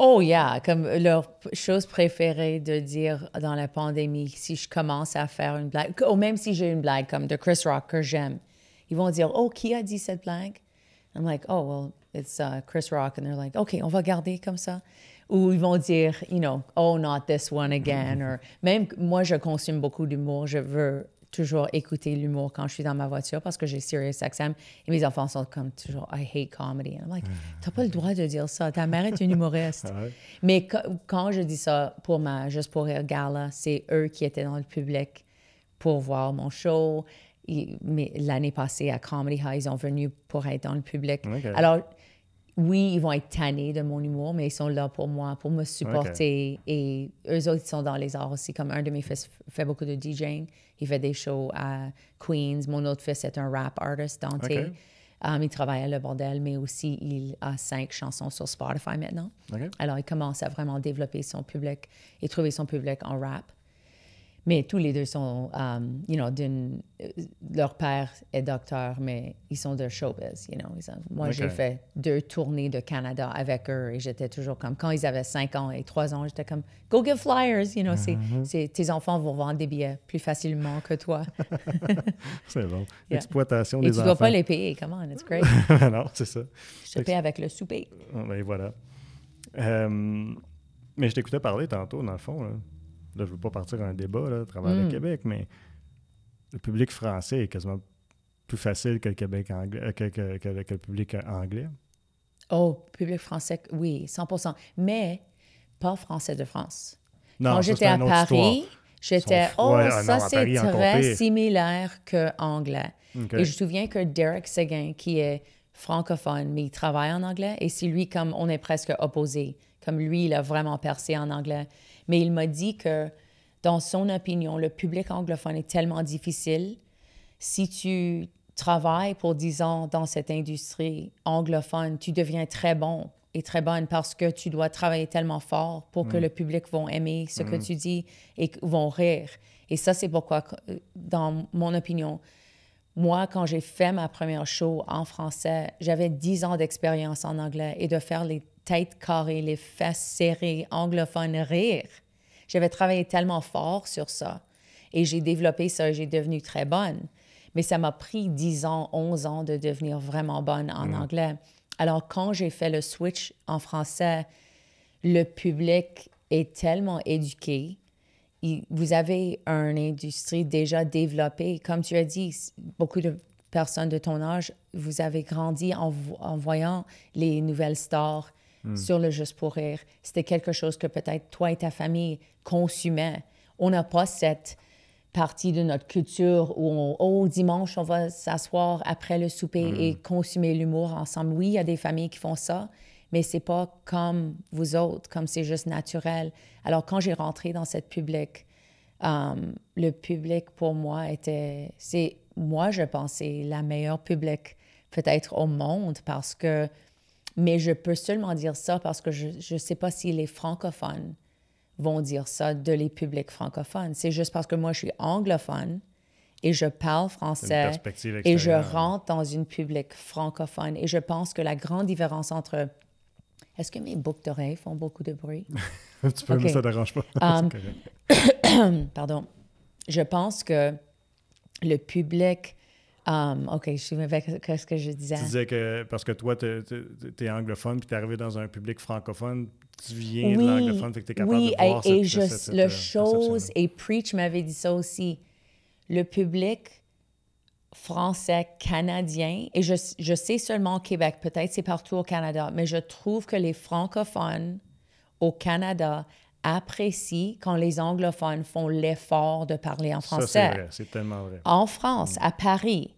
Oh, yeah. Comme leur chose préférée de dire dans la pandémie, si je commence à faire une blague, ou même si j'ai une blague comme de Chris Rock que j'aime, ils vont dire, oh, qui a dit cette blague? I'm like, oh, well, it's uh, Chris Rock. And they're like, OK, on va garder comme ça. Ou ils vont dire, you know, oh, not this one again. même moi, je consomme beaucoup d'humour. Je veux toujours écouter l'humour quand je suis dans ma voiture parce que j'ai Sirius XM et mes enfants sont comme toujours I hate comedy. And I'm like, ah. t'as pas le droit de dire ça. Ta mère est une humoriste. Ah mais quand je dis ça pour ma Juste pour rire gala, c'est eux qui étaient dans le public pour voir mon show. mais l'année passée à Comedy High, ils sont venus pour être dans le public. Alors, oui, ils vont être tannés de mon humour, mais ils sont là pour moi, pour me supporter. Et eux autres, ils sont dans les arts aussi. Comme un de mes fils fait beaucoup de DJing, il fait des shows à Queens. Mon autre fils est un rap artiste. Dante. Um, il travaille à Le Bordel, mais aussi il a cinq chansons sur Spotify maintenant. Alors, il commence à vraiment développer son public et trouver son public en rap. Mais tous les deux sont, um, you know, d'une. Euh, leur père est docteur, mais ils sont de showbiz, you know. moi, j'ai fait deux tournées de Canada avec eux et j'étais toujours comme. Quand ils avaient 5 ans et 3 ans, j'étais comme, go give flyers, you know. Mm-hmm. C'est, tes enfants vont vendre des billets plus facilement que toi. c'est bon. Exploitation des enfants. Et tu dois pas les payer, come on, it's great. Ben non, c'est ça. Je te avec le souper. Ah, ben voilà. Euh, mais je t'écoutais parler tantôt, dans le fond, là. Là, je veux pas partir à un débat là, à travers hmm. Québec, mais le public français est quasiment plus facile que le, Québec anglais, euh, le public euh, anglais. Oh, public français, oui, 100 Mais pas français de France. Non, Quand j'étais à Paris, j'étais oh, ça c'est oh, ah très similaire qu'anglais. Et je me souviens que Derek Seguin, qui est francophone, mais il travaille en anglais, et c'est lui comme on est presque opposé. Comme lui, il a vraiment percé en anglais. Mais il m'a dit que, dans son opinion, le public anglophone est tellement difficile. Si tu travailles pour dix ans dans cette industrie anglophone, tu deviens très bon et très bonne parce que tu dois travailler tellement fort pour que mm. le public vont aimer ce que mm. tu dis et vont rire. Et ça, c'est pourquoi, euh, dans mon opinion, moi, quand j'ai fait ma première show en français, j'avais 10 ans d'expérience en anglais et de faire les tête carrée, les fesses serrées, anglophone, rire. J'avais travaillé tellement fort sur ça et j'ai développé ça et j'ai devenu très bonne. Mais ça m'a pris 10 ans, 11 ans de devenir vraiment bonne en anglais. Alors quand j'ai fait le switch en français, le public est tellement éduqué. vous avez une industrie déjà développée. Comme tu as dit, beaucoup de personnes de ton âge, vous avez grandi en, en voyant les nouvelles stars Hmm. sur le juste pour rire. C'était quelque chose que peut-être toi et ta famille consumaient. On n'a pas cette partie de notre culture où, on, oh, dimanche, on va s'asseoir après le souper et hmm. consommer l'humour ensemble. Oui, il y a des familles qui font ça, mais c'est pas comme vous autres, comme c'est juste naturel. Alors, quand j'ai rentré dans cette public, euh, le public pour moi était, c'est moi, je pensais, la meilleure public peut-être au monde parce que mais je peux seulement dire ça parce que je ne sais pas si les francophones vont dire ça de les publics francophones. C'est juste parce que moi, je suis anglophone et je parle français et je rentre dans une public francophone. Et je pense que la grande différence entre... Est-ce que mes boucles d'oreilles font beaucoup de bruit? tu peux, mais ça ne dérange pas. Um, Pardon. Je pense que le public Um, OK, je suis avec ce que je disais. Tu disais que parce que toi, tu es, anglophone, puis tu es arrivé dans un public francophone, tu viens de l'anglophone, fait que tu es capable de voir et, cette, et le euh, chose, et Preach m'avait dit ça aussi, le public français, canadien, et je, je sais seulement au Québec, peut-être c'est partout au Canada, mais je trouve que les francophones au Canada apprécie quand les anglophones font l'effort de parler en français. c'est vrai, c'est tellement vrai. En France, à Paris,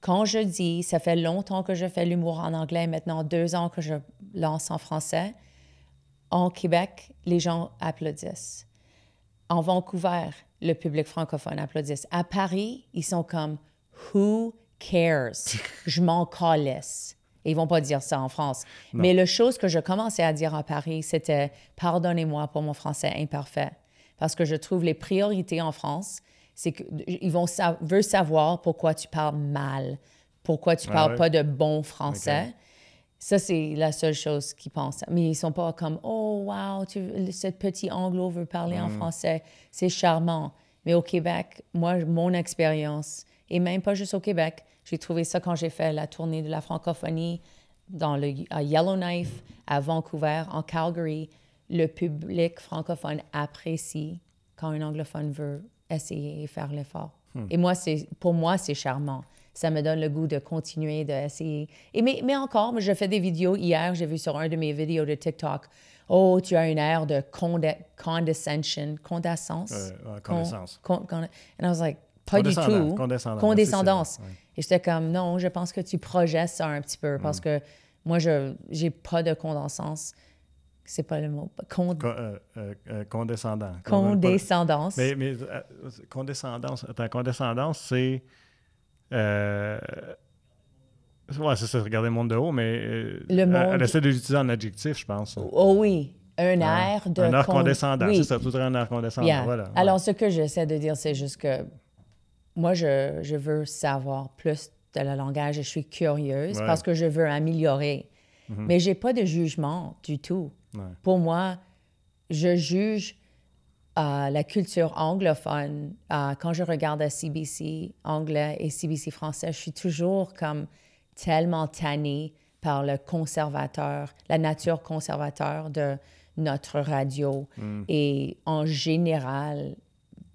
quand je dis, ça fait longtemps que je fais l'humour en anglais, maintenant deux ans que je lance en français, en Québec, les gens applaudissent. En Vancouver, le public francophone applaudit. À Paris, ils sont comme Who cares? Je m'en calisse. Ils vont pas dire ça en France. Mais la chose que je commençais à dire à Paris, c'était pardonnez-moi pour mon français imparfait. Parce que je trouve les priorités en France, c'est qu'ils vont veulent savoir pourquoi tu parles mal, pourquoi tu ah parles pas de bon français. Ça, c'est la seule chose qu'ils pensent. Mais ils sont pas comme Oh, wow, ce petit anglo veut parler en mm. français. C'est charmant. Mais au Québec, moi, mon expérience, et même pas juste au Québec, j'ai trouvé ça quand j'ai fait la tournée de la francophonie dans le, à Yellowknife, à Vancouver, en Calgary. Le public francophone apprécie quand un anglophone veut essayer et faire l'effort. Hmm. Et moi, c'est, pour moi, c'est charmant. Ça me donne le goût de continuer, d'essayer. mais, encore, je fais des vidéos. Hier, j'ai vu sur un de mes vidéos de TikTok, Oh, tu as une air de condescension, condescence. condescence. and I was like, pas du tout. Condescendance. Et j'étais comme, non, je pense que tu projettes ça un petit peu parce mm. que moi, je j'ai pas de condescendance. C'est pas le mot. Con... Euh, euh, euh, condescendant. Condescendance. Mais, condescendance, ta condescendance, c'est. Ouais, c'est regarder le monde de haut, mais. le Elle essaie de l'utiliser en adjectif, je pense. Oh oui, un air de. Un air condescendant, oui. c'est ça, tout un air condescendant. Alors, ce que j'essaie de dire, c'est juste que moi, je, veux savoir plus de la langage. Je suis curieuse parce que je veux améliorer. Mhm. Mais je n'ai pas de jugement du tout. Pour moi, je juge euh, la culture anglophone. Euh, quand je regarde CBC anglais et CBC français, je suis toujours comme tellement tannée par le conservateur, la nature conservateur de notre radio mhm. et en général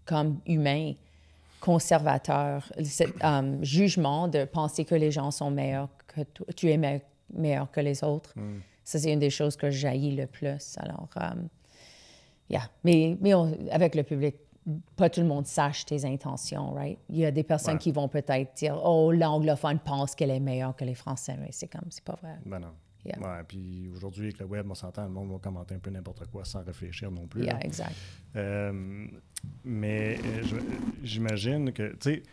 comme humain conservateur, ce euh, jugement de penser que les gens sont meilleurs, que toi, tu es meilleur que les autres. Mm. Ça, c'est une des choses que jaillit le plus. Alors, euh, Mais, avec le public, pas tout le monde sache tes intentions, right? Il y a des personnes qui vont peut-être dire, oh, l'anglophone pense qu'elle est meilleure que les Français, mais c'est comme, c'est pas vrai. Ben non. Ouais, puis aujourd'hui, avec le web, on s'entend, le monde va commenter un peu n'importe quoi sans réfléchir non plus. Yeah, exact. Euh, mais euh, j'imagine que, tu sais,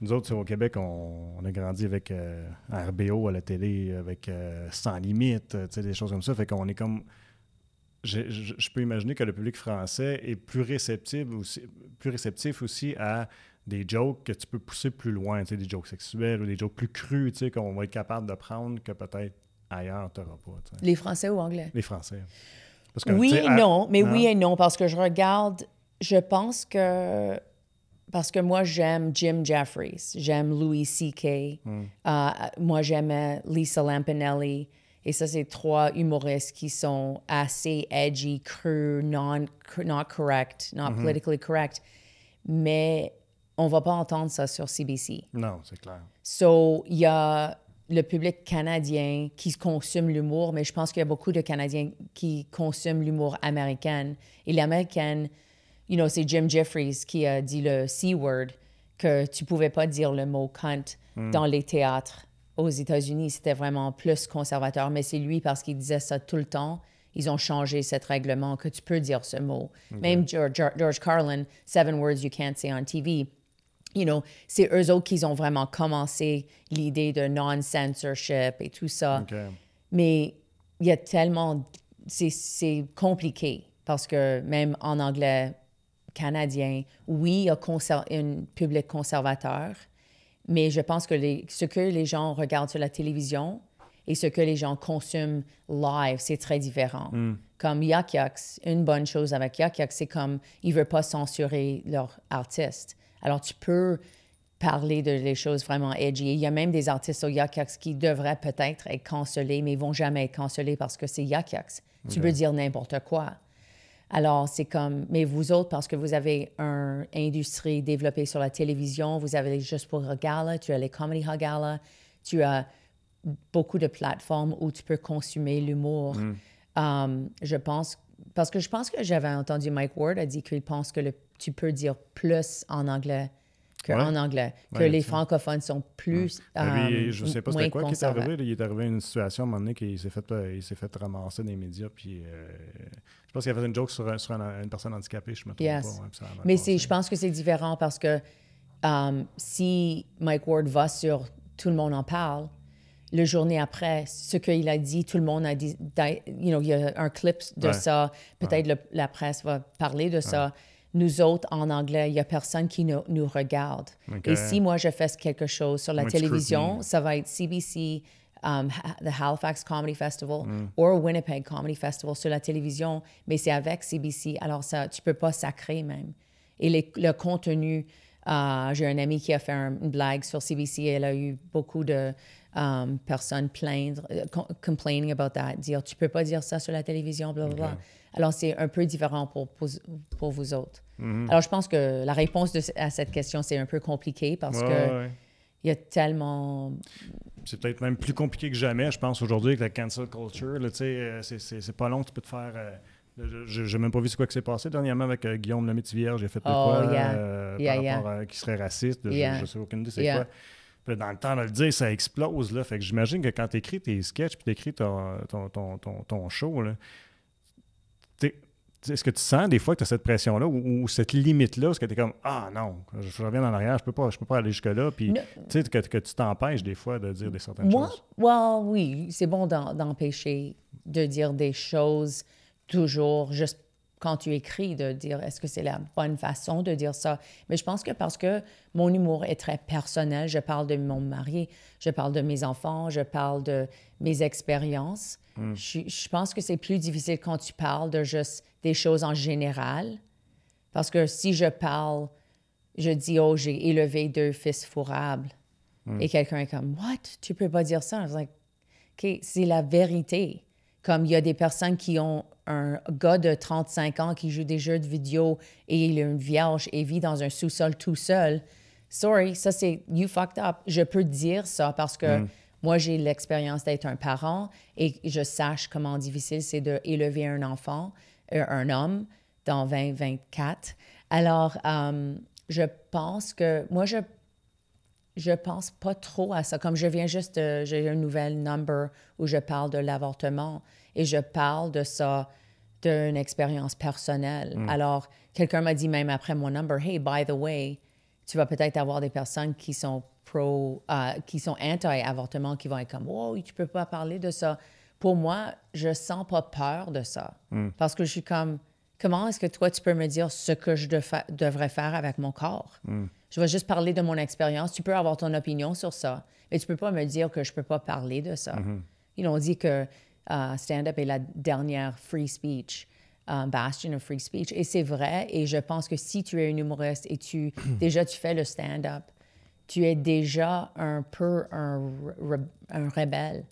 nous autres, au Québec, on, a grandi avec euh, RBO à la télé, avec euh, Sans Limite, des choses comme ça. Fait qu'on est comme. Je, peux imaginer que le public français est plus réceptif aussi, plus réceptif aussi à des jokes que tu peux pousser plus loin, des jokes sexuels ou des jokes plus crus qu'on va être capable de prendre que peut-être ailleurs, tu n'auras pas. Les Français ou anglais? Les Français. Parce que, oui et non, mais oui et non, parce que je regarde je pense que parce que moi, j'aime Jim Jeffries, j'aime Louis C.K., hmm. euh, moi, j'aime euh, Lisa Lampanelli. Et ça, c'est trois humoristes qui sont assez edgy, crus, non, not correct, not mm-hmm. politically correct. Mais on va pas entendre ça sur CBC. Non, c'est clair. So, il y a le public canadien qui consomme l'humour, mais je pense qu'il y a beaucoup de Canadiens qui consomment l'humour américaine. Et l'américaine, you know, c'est Jim Jeffries qui a dit le C-word, que tu pouvais pas dire le mot cunt hmm. dans les théâtres aux États-Unis. C'était vraiment plus conservateur, mais c'est lui parce qu'il disait ça tout le temps. Ils ont changé cette règlement que tu peux dire ce mot. Même George, Carlin, Seven Words You Can't Say on TV. You know, c'est eux autres qui ont vraiment commencé l'idée de non-censorship et tout ça. Mais il y a tellement. C'est compliqué parce que même en anglais, canadien, oui, il a un public conservateur, mais je pense que ce que les gens regardent sur la télévision et ce que les gens consument live, c'est très différent. Hmm. Comme Yak une bonne chose avec Yak c'est comme ils ne veulent pas censurer leurs artistes. Alors tu peux parler de les choses vraiment edgy. il y a même des artistes au Yak qui devraient peut-être être cancelés, mais ils vont jamais être cancelés parce que c'est Yak Tu peux dire n'importe quoi. Alors, c'est comme, mais vous autres, parce que vous avez une industrie développée sur la télévision, vous avez Juste pour regarder, tu as les Comedy Gala, tu as beaucoup de plateformes où tu peux consommer l'humour. Mm. Um, je pense, parce que je pense que j'avais entendu Mike Ward a dit qu'il pense que le, tu peux dire plus en anglais que anglais, que les francophones sont plus. Mm. Ah, um, je sais pas c'était quoi qui est arrivé. Il est arrivé une situation à un moment donné qu'il s'est fait, euh, il s'est fait ramasser des médias, puis euh, je pense y avait une joke sur, une, personne handicapée, je me trompe pas. Mais je pense que c'est différent parce que um, si Mike Ward va sur Tout le monde en parle, le journée après, ce qu'il a dit, tout le monde a dit, you know, il y a un clip de ça, peut-être la presse va parler de ça. Nous autres, en anglais, il n'y a personne qui nous, regarde. Et si moi, je fais quelque chose sur la télévision, ça va être CBC, um, the Halifax Comedy Festival mm. ou Winnipeg Comedy Festival sur la télévision, mais c'est avec CBC. Alors, ça, tu peux pas sacrer même. Et le contenu, euh, j'ai un ami qui a fait une blague sur CBC. et Elle a eu beaucoup de um, personnes plaindre, euh, complaining about that, dire tu peux pas dire ça sur la télévision, bla Alors c'est un peu différent pour, pour, vous autres. Mm-hmm. Alors je pense que la réponse à cette question c'est un peu compliqué parce qu'il que il y a tellement c'est peut-être même plus compliqué que jamais, je pense, aujourd'hui, avec la cancel culture. Euh, c'est pas long, tu peux te faire. Euh, je n'ai même pas vu ce quoi s'est passé dernièrement avec euh, Guillaume le J'ai fait oh, quoi par rapport à qui serait raciste. Je, sais aucune idée c'est quoi. dans le temps de le dire, ça explose. Là. Fait que j'imagine que quand tu écris tes sketchs puis tu écris ton, ton, ton, ton show, là, est-ce que tu sens des fois que tu as cette pression-là ou, cette limite-là? Est-ce que tu es comme Ah non, je, reviens en arrière, je ne peux, pas, je peux pas aller jusque-là? Puis tu sais, que, tu t'empêches des fois de dire des certaines choses. Moi, oui, c'est bon d'empêcher de dire des choses toujours, juste quand tu écris, de dire est-ce que c'est la bonne façon de dire ça. Mais je pense que parce que mon humour est très personnel, je parle de mon mari, je parle de mes enfants, je parle de mes expériences. Hmm. Je, je, pense que c'est plus difficile quand tu parles de juste des choses en général. Parce que si je parle, je dis, oh, j'ai élevé deux fils fourrables. Hmm. Et quelqu'un est comme, what? Tu peux pas dire ça. Like, ok c'est la vérité. Comme il y a des personnes qui ont un gars de 35 ans qui joue des jeux de vidéo et il est une vierge et vit dans un sous-sol tout seul. Sorry, ça c'est you fucked up. Je peux dire ça parce que hmm moi, j'ai l'expérience d'être un parent et je sache comment difficile c'est d'élever un enfant, euh, un homme, dans 2024. Alors, euh, je pense que moi, je je pense pas trop à ça. Comme je viens juste, j'ai un nouvel number où je parle de l'avortement et je parle de ça d'une expérience personnelle. Mm. Alors, quelqu'un m'a dit même après mon number, hey, by the way, tu vas peut-être avoir des personnes qui sont euh, qui sont anti-avortement, qui vont être comme Oh, tu peux pas parler de ça. Pour moi, je sens pas peur de ça. Hmm. Parce que je suis comme Comment est-ce que toi, tu peux me dire ce que je devrais faire avec mon corps? Hmm. Je vais juste parler de mon expérience. Tu peux avoir ton opinion sur ça, mais tu peux pas me dire que je peux pas parler de ça. On hmm. Ils ont dit que euh, stand-up est la dernière free speech. Euh, bastion of free speech. Et c'est vrai. Et je pense que si tu es une humoriste et tu, déjà tu fais le stand-up, tu es déjà un peu un, rebelle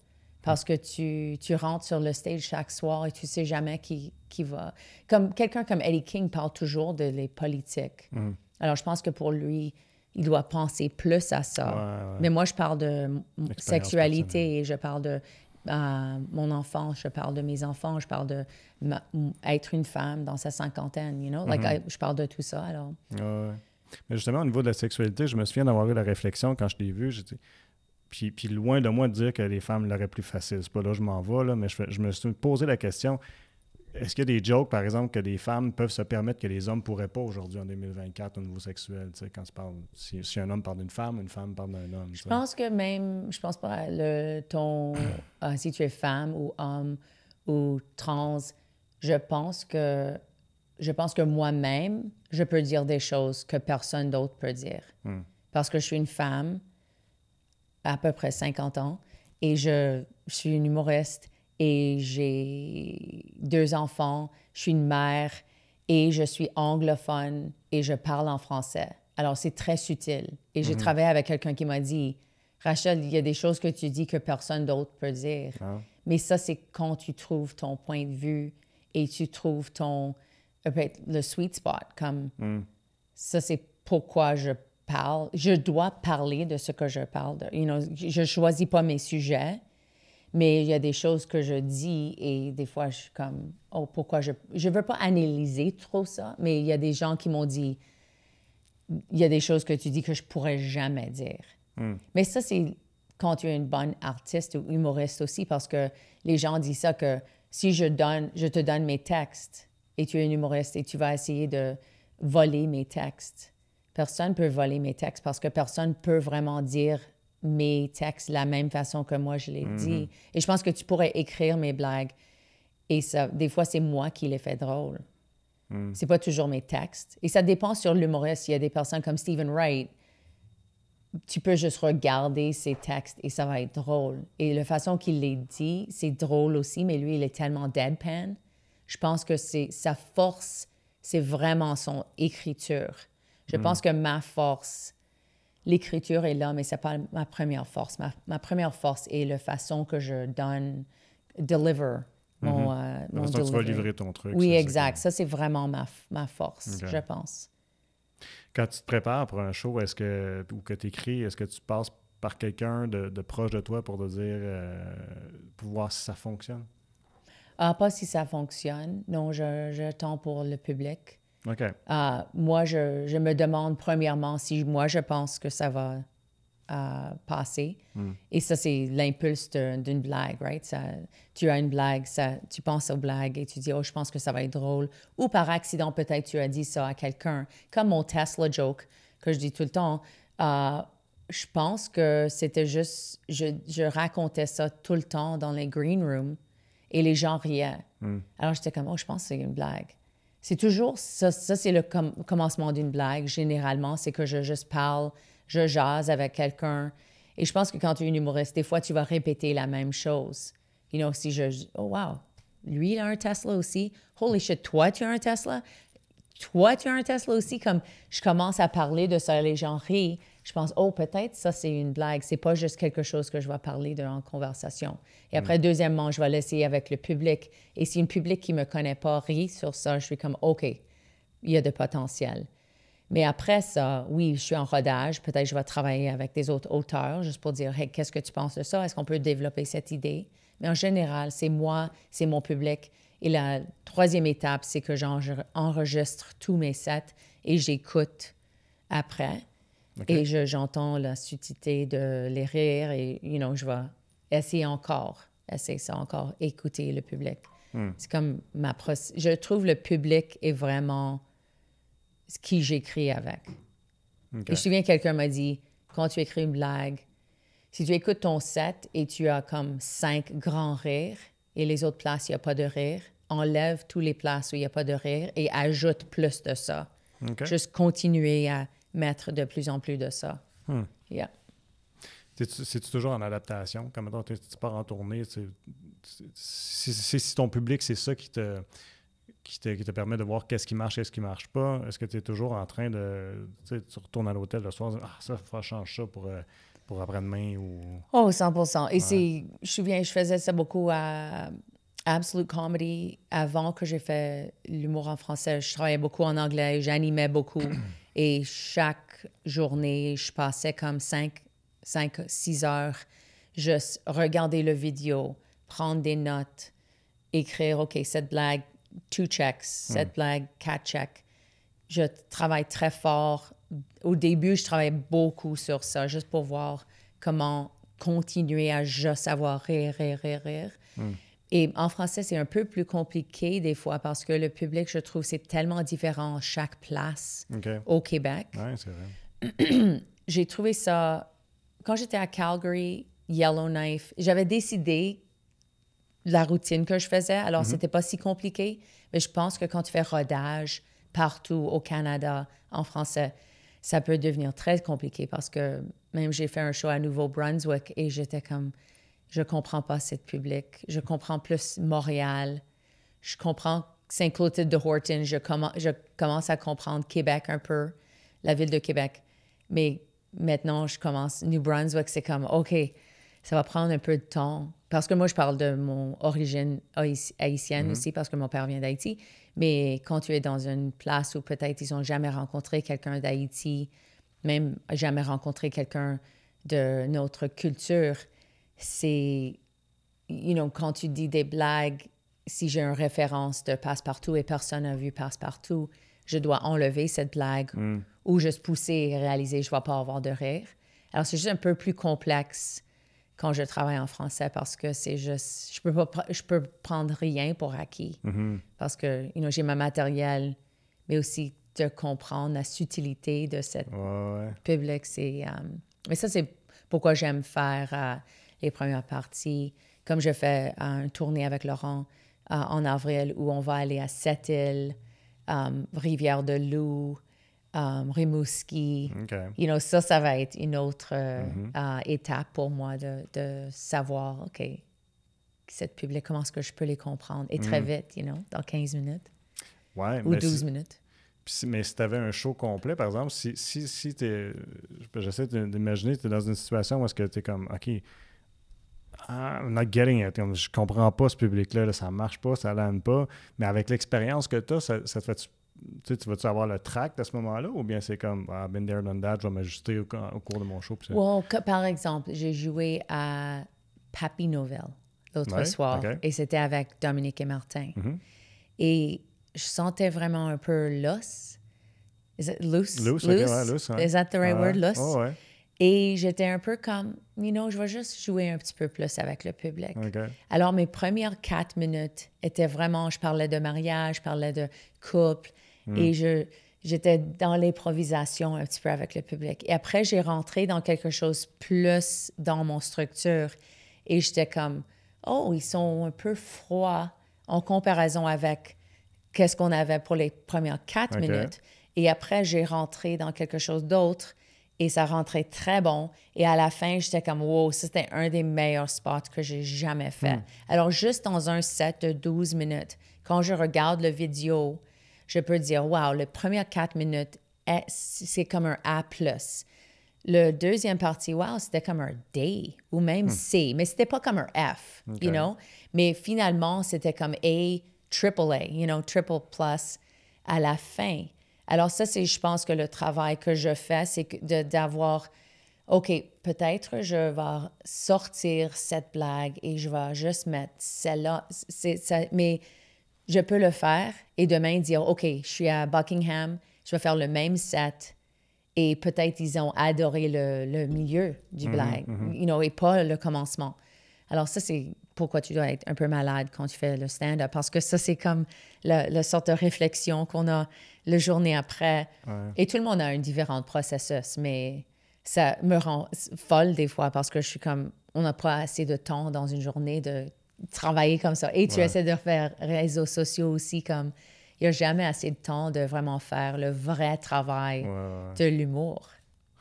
parce que tu, tu, rentres sur le stage chaque soir et tu sais jamais qui, qui va. Comme quelqu'un comme Eddie King parle toujours de les politiques. Mm. Alors je pense que pour lui, il doit penser plus à ça. Mais moi, je parle de sexualité, et je parle de euh, mon enfance, je parle de mes enfants, je parle de être une femme dans sa cinquantaine, you know? Like, mm-hmm. je parle de tout ça, alors. Mais justement, au niveau de la sexualité, je me souviens d'avoir eu la réflexion quand je l'ai vu. j'étais puis, puis, loin de moi de dire que les femmes l'auraient plus facile. C'est pas là, je m'en vais, là, mais je, je, me suis posé la question est-ce qu'il y a des jokes, par exemple, que les femmes peuvent se permettre que les hommes pourraient pas aujourd'hui en 2024 au niveau sexuel, tu sais, quand si, si, un homme parle d'une femme, une femme parle d'un homme. Je pense que même, je pense pas à le ton, ah, si tu es femme ou homme ou trans, je pense que je pense que moi-même, je peux dire des choses que personne d'autre peut dire. Hmm. Parce que je suis une femme à peu près 50 ans et je, suis une humoriste et j'ai deux enfants, je suis une mère et je suis anglophone et je parle en français. Alors c'est très subtil. Et j'ai hmm. travaillé avec quelqu'un qui m'a dit, Rachel, il y a des choses que tu dis que personne d'autre peut dire. Ah. Mais ça, c'est quand tu trouves ton point de vue et tu trouves ton, le sweet spot. Comme hmm. ça, c'est pourquoi je parle. Je dois parler de ce que je parle. Je You know, je choisis pas mes sujets, mais il y a des choses que je dis et des fois, je suis comme, oh, pourquoi je. Je veux pas analyser trop ça, mais il y a des gens qui m'ont dit, il y a des choses que tu dis que je pourrais jamais dire. Hmm. Mais ça, c'est quand tu es une bonne artiste ou humoriste aussi, parce que les gens disent ça que si je donne, je te donne mes textes, et tu es un humoriste et tu vas essayer de voler mes textes. Personne ne peut voler mes textes parce que personne ne peut vraiment dire mes textes de la même façon que moi je les mhm. dis. Et je pense que tu pourrais écrire mes blagues. Et ça, des fois, c'est moi qui les fais drôles. Mm. C'est pas toujours mes textes. Et ça dépend sur l'humoriste. Il y a des personnes comme Stephen Wright. Tu peux juste regarder ses textes et ça va être drôle. Et la façon qu'il les dit, c'est drôle aussi, mais lui, il est tellement deadpan je pense que c'est sa force, c'est vraiment son écriture. Je mm. pense que ma force, l'écriture est là, mais c'est pas ma première force. Ma, première force est la façon que je donne, deliver mon, mm-hmm. euh, mon que tu vas livrer ton truc. Oui, exact. Ça, c'est vraiment ma, ma force, je pense. Quand tu te prépares pour un show, est-ce que ou que tu écris, est-ce que tu passes par quelqu'un de, proche de toi pour te dire euh, pour voir si ça fonctionne? Ah, pas si ça fonctionne. Non, je, je pour le public. OK. Ah, moi, je, me demande premièrement si moi, je pense que ça va ah, passer. Hmm. Et ça, c'est l'impulse d'une blague, right? tu as une blague, ça, tu penses aux blagues et tu dis, oh, je pense que ça va être drôle. Ou par accident, peut-être tu as dit ça à quelqu'un. Comme mon Tesla joke que je dis tout le temps. Ah, je pense que c'était juste, je, je racontais ça tout le temps dans les green rooms et les gens riaient. Hmm. Alors j'étais comme, oh, je pense que c'est une blague. C'est toujours ça, ça c'est le commencement d'une blague, généralement. C'est que je juste parle, je jase avec quelqu'un. Et je pense que quand tu es une humoriste, des fois, tu vas répéter la même chose. You know, si je oh, wow, lui, il a un Tesla aussi. Holy shit, toi, tu as un Tesla. Toi, tu as un Tesla aussi. Comme je commence à parler de ça, les gens rient je pense, oh, peut-être, ça, c'est une blague. C'est pas juste quelque chose que je vais parler de, en conversation. Et après, mm. deuxièmement, je vais l'essayer avec le public. Et si le public qui me connaît pas rit sur ça, je suis comme, OK, il y a de potentiel. Mais après ça, oui, je suis en rodage. Peut-être je vais travailler avec des autres auteurs juste pour dire, hey, qu'est-ce que tu penses de ça? Est-ce qu'on peut développer cette idée? Mais en général, c'est moi, c'est mon public. Et la troisième étape, c'est que j'enregistre tous mes sets et j'écoute après. Et j'entends la subtilité de les rires et, you know, je vais essayer encore, essayer ça encore, écouter le public. Hmm. C'est comme ma Je trouve le public est vraiment ce qui j'écris avec. Et je me souviens, quelqu'un m'a dit, quand tu écris une blague, si tu écoutes ton set et tu as comme cinq grands rires et les autres places, il n'y a pas de rire, enlève tous les places où il n'y a pas de rire et ajoute plus de ça. Juste continuer à mettre de plus en plus de ça. Hmm. Yeah. cest toujours en adaptation? comme maintenant, tu pars en tournée, si ton public, c'est ça qui te, qui te, qui te, permet de voir qu'est-ce qui marche, qu'est-ce qui marche pas. Est-ce que tu es toujours en train de. Tu retournes à l'hôtel le soir, ah, ça, il faut changer ça pour, euh, pour après-demain ou. Oh, 100 Et c'est. Je souviens, je faisais ça beaucoup à Absolute Comedy avant que j'ai fait l'humour en français. Je travaillais beaucoup en anglais, j'animais beaucoup. Et chaque journée, je passais comme 5, 5 6 heures juste regarder le vidéo, prendre des notes, écrire, OK, cette blague, two checks, cette hmm. blague, quatre checks. Je travaille très fort. Au début, je travaillais beaucoup sur ça, juste pour voir comment continuer à juste savoir rire, rire, rire, rire. Hmm. Et en français, c'est un peu plus compliqué des fois parce que le public, je trouve, c'est tellement différent chaque place au Québec. Oui, c'est vrai. J'ai trouvé ça. Quand j'étais à Calgary, Yellowknife, j'avais décidé la routine que je faisais, alors mhm. c'était pas si compliqué, mais je pense que quand tu fais rodage partout au Canada en français, ça peut devenir très compliqué parce que même j'ai fait un show à Nouveau-Brunswick et j'étais comme je comprends pas cette public, je comprends plus Montréal, je comprends Saint-Clotilde de Horton, je, je, commence à comprendre Québec un peu, la ville de Québec. Mais maintenant, je commence New Brunswick, c'est comme, OK, ça va prendre un peu de temps. Parce que moi, je parle de mon origine haïtienne mhm. aussi, parce que mon père vient d'Haïti. Mais quand tu es dans une place où peut-être ils n'ont jamais rencontré quelqu'un d'Haïti, même jamais rencontré quelqu'un de notre culture, c'est, you know, quand tu dis des blagues, si j'ai une référence de passe-partout et personne n'a vu passe-partout, je dois enlever cette blague mm. ou juste pousser et réaliser je ne vais pas avoir de rire. Alors, c'est juste un peu plus complexe quand je travaille en français parce que c'est juste, je peux peux prendre rien pour acquis mm-hmm. parce que, you know, j'ai ma matériel, mais aussi de comprendre la subtilité de cette public, c'est, euh, mais ça c'est pourquoi j'aime faire euh, les premières parties, comme je fais un euh, une tournée avec Laurent euh, en avril où on va aller à Sept-Îles, um, Rivière-de-Loup, um, Rimouski. You know, ça, ça va être une autre euh, mhm. étape pour moi de, de savoir, OK, cette public, comment est-ce que je peux les comprendre? Et très mhm. vite, you know, dans 15 minutes. ou 12 minutes. mais si tu avais un show complet, par exemple, si, si, si tu J'essaie d'imaginer, tu es dans une situation où est-ce que tu es comme, OK, I'm not getting it. je comprends pas ce public-là, ça marche pas, ça lande pas. Mais avec l'expérience que tu as, ça, te fait. Tu, tu vas-tu avoir le tract à ce moment-là ou bien c'est comme ah, I've been there, done that, je vais m'ajuster au, cours de mon show? par exemple, j'ai joué à Papi Novel l'autre soir et c'était avec Dominique et Martin. Mm-hmm. Et je sentais vraiment un peu loose. Is it loose? Loose, loose? Is that the right word? Loose? Et j'étais un peu comme, you know, je vais juste jouer un petit peu plus avec le public. Alors, mes premières quatre minutes étaient vraiment, je parlais de mariage, je parlais de couple, hmm. et je, j'étais dans l'improvisation un petit peu avec le public. Et après, j'ai rentré dans quelque chose plus dans mon structure, et j'étais comme, oh, ils sont un peu froids en comparaison avec qu'est-ce qu'on avait pour les premières quatre minutes. Et après, j'ai rentré dans quelque chose d'autre et ça rentrait très bon. Et à la fin, j'étais comme, wow, c'était un des meilleurs spots que j'ai jamais fait. Hmm. Alors, juste dans un set de 12 minutes, quand je regarde le vidéo, je peux dire, wow, les premières 4 minutes, c'est comme un A. Le deuxième partie, wow, c'était comme un D ou même hmm. C, mais c'était pas comme un F, you know? Mais finalement, c'était comme A, triple A, you know, triple plus à la fin. Alors ça, c'est, je pense que le travail que je fais, c'est d'avoir, OK, peut-être je vais sortir cette blague et je vais juste mettre celle-là, mais je peux le faire et demain dire, OK, je suis à Buckingham, je vais faire le même set. Et peut-être ils ont adoré le, milieu du mhm, blague, mhm. You et pas le commencement. Alors ça, c'est pourquoi tu dois être un peu malade quand tu fais le stand-up, parce que ça, c'est comme la, sorte de réflexion qu'on a le journée après. Et tout le monde a un différent processus, mais ça me rend folle des fois parce que je suis comme, on n'a pas assez de temps dans une journée de travailler comme ça. Et tu essaies de faire réseaux sociaux aussi, comme il n'y a jamais assez de temps de vraiment faire le vrai travail de l'humour.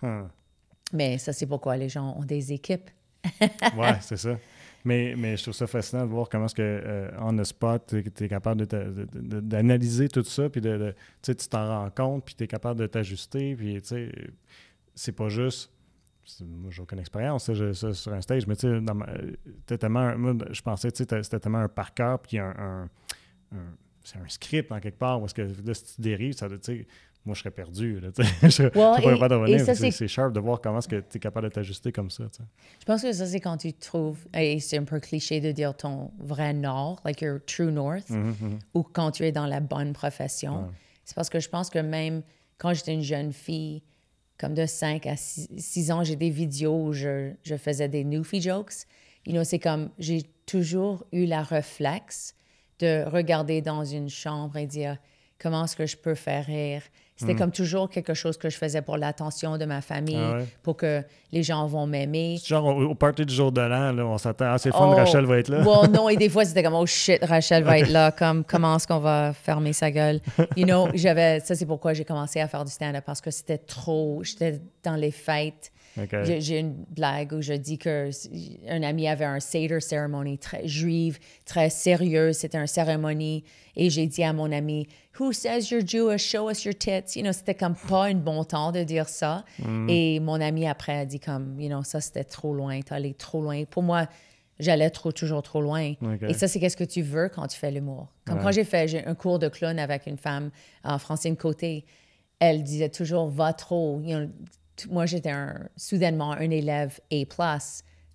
Hein. Mais ça, c'est pourquoi les gens ont des équipes. ouais, c'est ça. Mais, je trouve ça fascinant de voir comment est-ce que, euh, on spot, tu es, capable d'analyser tout ça, puis de, tu t'en rends compte, puis tu es capable de t'ajuster, puis c'est pas juste moi j'ai aucune expérience sur un stage, mais tu sais, tellement, je pensais que c'était tellement un par puis un, c'est un script en quelque part, parce que là, si tu dérives, ça, moi, je serais perdu. je pas C'est sharp de voir comment ce que tu es capable de t'ajuster comme ça. Je pense que ça, c'est quand tu trouves, et c'est un peu cliché de dire ton vrai nord, like your true north, mhm, mhm. ou quand tu es dans la bonne profession. C'est parce que je pense que même quand j'étais une jeune fille, comme de 5 à 6, ans, j'ai des vidéos où je, faisais des newfie jokes. c'est comme, j'ai toujours eu la réflexe de regarder dans une chambre et dire comment est-ce que je peux faire rire c'était mm. comme toujours quelque chose que je faisais pour l'attention de ma famille, ah pour que les gens vont m'aimer. Genre, au, au, party du jour de l'an, on s'attend, ah, c'est fun, oh, Rachel va être là. Bon, non, et des fois, c'était comme, oh shit, Rachel va être là, comme, comment est-ce qu'on va fermer sa gueule? You know, j'avais, ça, c'est pourquoi j'ai commencé à faire du stand-up, parce que c'était trop, j'étais dans les fêtes, j'ai une blague où je dis que un ami avait un Seder cérémonie très juive, très sérieuse. C'était une cérémonie. Et j'ai dit à mon ami, Who says you're Jewish? Show us your tits. You know, c'était comme pas un bon temps de dire ça. Mm. Et mon ami après a dit comme, you know, ça c'était trop loin. T'es allé trop loin. Pour moi, j'allais trop, toujours trop loin. Et ça, c'est qu'est-ce que tu veux quand tu fais l'humour. Comme quand j'ai fait un cours de clown avec une femme, en français de Côté, elle disait toujours, va trop moi, j'étais soudainement un élève A,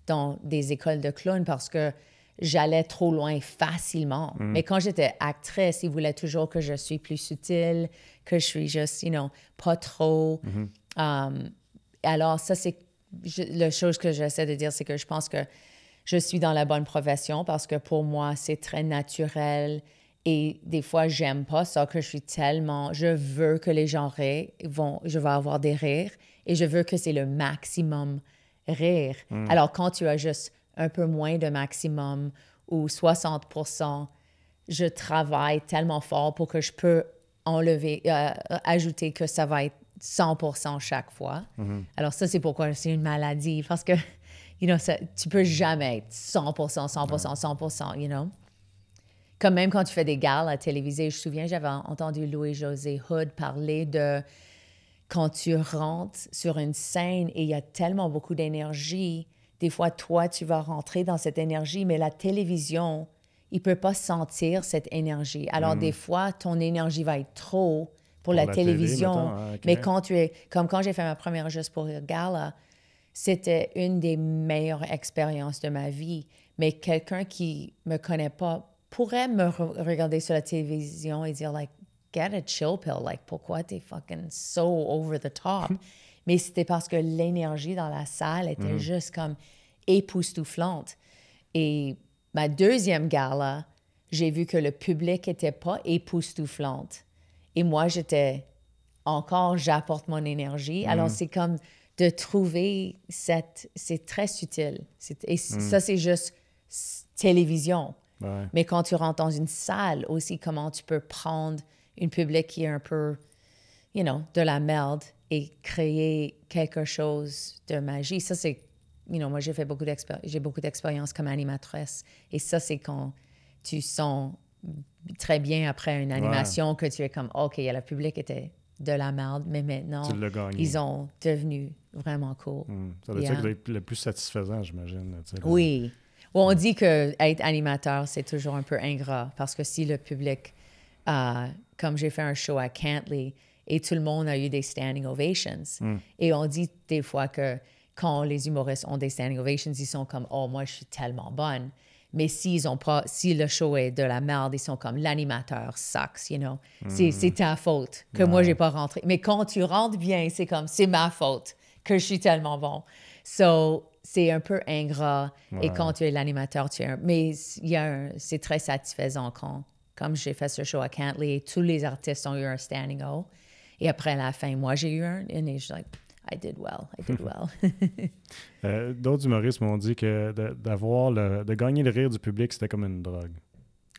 dans des écoles de clowns, parce que j'allais trop loin facilement. Mm. Mais quand j'étais actrice, ils voulaient toujours que je sois plus subtile, que je suis juste, you know, pas trop. Mm-hmm. Um, alors, ça, c'est la chose que j'essaie de dire, c'est que je pense que je suis dans la bonne profession parce que pour moi, c'est très naturel. Et des fois, j'aime pas ça, que je suis tellement. Je veux que les gens rient, vont, je vais avoir des rires et je veux que c'est le maximum rire. Hmm. Alors quand tu as juste un peu moins de maximum ou 60 je travaille tellement fort pour que je peux enlever, euh, ajouter que ça va être 100 chaque fois. Hmm. Alors ça, c'est pourquoi c'est une maladie, parce que, you know, tu peux jamais être 100 100 100 you know. Comme même quand tu fais des à téléviser. je me souviens, j'avais entendu Louis-José Hood parler de quand tu rentres sur une scène et il y a tellement beaucoup d'énergie, des fois, toi, tu vas rentrer dans cette énergie, mais la télévision, il ne peut pas sentir cette énergie. Alors, des hmm. fois, ton énergie va être trop pour, la, télévision. Hein, mais quand tu es, comme quand j'ai fait ma première Juste pour Gala, c'était une des meilleures expériences de ma vie. Mais quelqu'un qui ne me connaît pas pourrait me regarder sur la télévision et dire, get a chill pill. Like, pourquoi t'es fucking so over the top? Hmm. Mais c'était parce que l'énergie dans la salle était hmm. juste comme époustouflante. Et ma deuxième gala, j'ai vu que le public n'était pas époustouflante. Et moi, j'étais encore, j'apporte mon énergie. Hmm. Alors, c'est comme de trouver cette. C'est très subtil. Et ça, c'est juste télévision. Mais quand tu rentres dans une salle aussi, comment tu peux prendre une public qui est un peu, you know, de la merde et créer quelque chose de magie. Ça, c'est, you know, moi, j'ai fait beaucoup d'expérience, j'ai beaucoup d'expérience comme animatrice. Et ça, c'est quand tu sens très bien après une animation que tu es comme, OK, le public était de la merde, mais maintenant, ils ont devenu vraiment cool. Hmm. Ça doit le plus satisfaisant, j'imagine. Oui. on dit que être animateur, c'est toujours un peu ingrat parce que si le public a comme j'ai fait un show à Cantley et tout le monde a eu des standing ovations. Hmm. Et on dit des fois que quand les humoristes ont des standing ovations, ils sont comme Oh, moi, je suis tellement bonne. Mais s'ils ont pas, si le show est de la merde, ils sont comme l'animateur sucks, you know. C'est hmm. ta faute que moi, j'ai pas rentré. Mais quand tu rentres bien, c'est comme c'est ma faute que je suis tellement bon. So, c'est un peu ingrat. Et quand tu es l'animateur, tu es un... Mais c'est très satisfaisant quand comme j'ai fait ce show à Cantley, tous les artistes ont eu un standing O. Et après, la fin, moi, j'ai eu un. Et je suis like, I did well, I did well. Euh, d'autres humoristes m'ont dit que d'avoir de, de gagner le rire du public, c'était comme une drogue.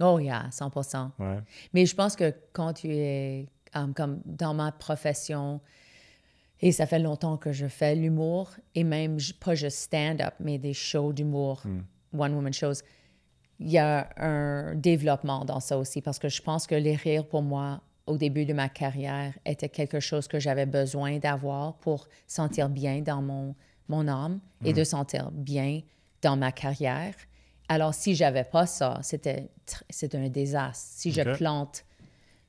Oh yeah, 100%. Ouais. Mais je pense que quand tu es um, comme dans ma profession, et ça fait longtemps que je fais l'humour, et même pas juste stand-up, mais des shows d'humour, hmm. one-woman shows, il y a un développement dans ça aussi, parce que je pense que les rires, pour moi, au début de ma carrière, était quelque chose que j'avais besoin d'avoir pour sentir bien dans mon, mon âme et de mm. sentir bien dans ma carrière. Alors, si j'avais pas ça, c'était c'est un désastre. Si je plante,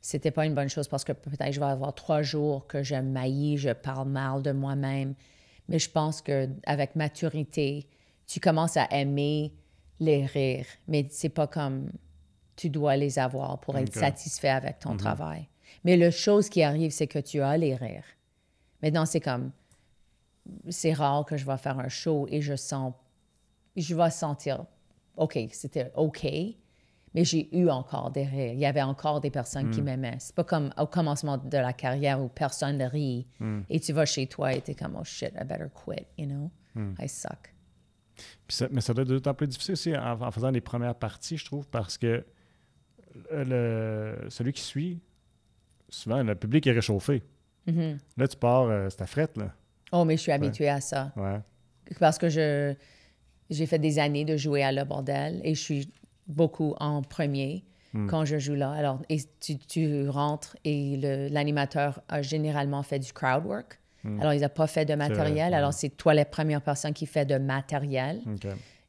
c'était pas une bonne chose parce que peut-être je vais avoir trois jours que je maillis, je parle mal de moi-même. Mais je pense que avec maturité, tu commences à aimer les rires, mais c'est pas comme tu dois les avoir pour être satisfait avec ton mhm. travail. Mais la chose qui arrive, c'est que tu as les rires. Maintenant, c'est comme, c'est rare que je vais faire un show et je sens, je vais sentir, OK, c'était OK, mais j'ai eu encore des rires. Il y avait encore des personnes qui mm. m'aimaient. C'est pas comme au commencement de la carrière où personne ne rit mm. et tu vas chez toi et es comme, oh shit, I better quit, you know? Mm. I suck mais ça doit être d'autant plus difficile aussi en, faisant les premières parties, je trouve, parce que le, celui qui suit, souvent, le public est réchauffé. Mhm. Là, tu pars, euh, c'est ta frette, là. Oh, mais je suis habituée à ça. Ouais. Parce que je j'ai fait des années de jouer à Le Bordel et je suis beaucoup en premier hmm. quand je joue là. Alors, et tu, tu rentres et l'animateur a généralement fait du crowd work. Mm. Alors, il n'ont pas fait de matériel. Alors, c'est toi la première personne qui fait de matériel.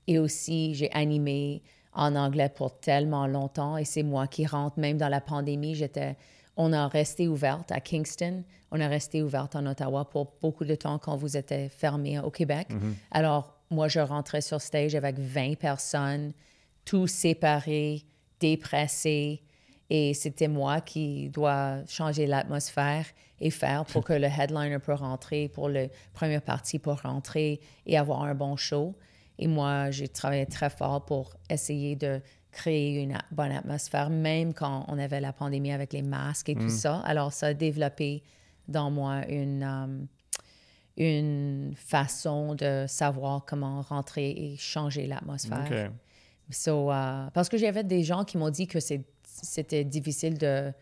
Et aussi, j'ai animé en anglais pour tellement longtemps et c'est moi qui rentre. Même dans la pandémie, j'étais, on a resté ouverte à Kingston, on a resté ouverte en Ottawa pour beaucoup de temps quand vous étiez fermé au Québec. Mm-hmm. Alors, moi, je rentrais sur stage avec 20 personnes, tous séparés, dépressés, et c'était moi qui dois changer l'atmosphère et faire pour que le headliner puisse rentrer, pour la première partie pour rentrer et avoir un bon show. Et moi, j'ai travaillé très fort pour essayer de créer une bonne atmosphère, même quand on avait la pandémie avec les masques et tout mm. ça. Alors, ça a développé dans moi une, euh, une façon de savoir comment rentrer et changer l'atmosphère. Euh, parce que j'avais des gens qui m'ont dit que c'est c'était difficile de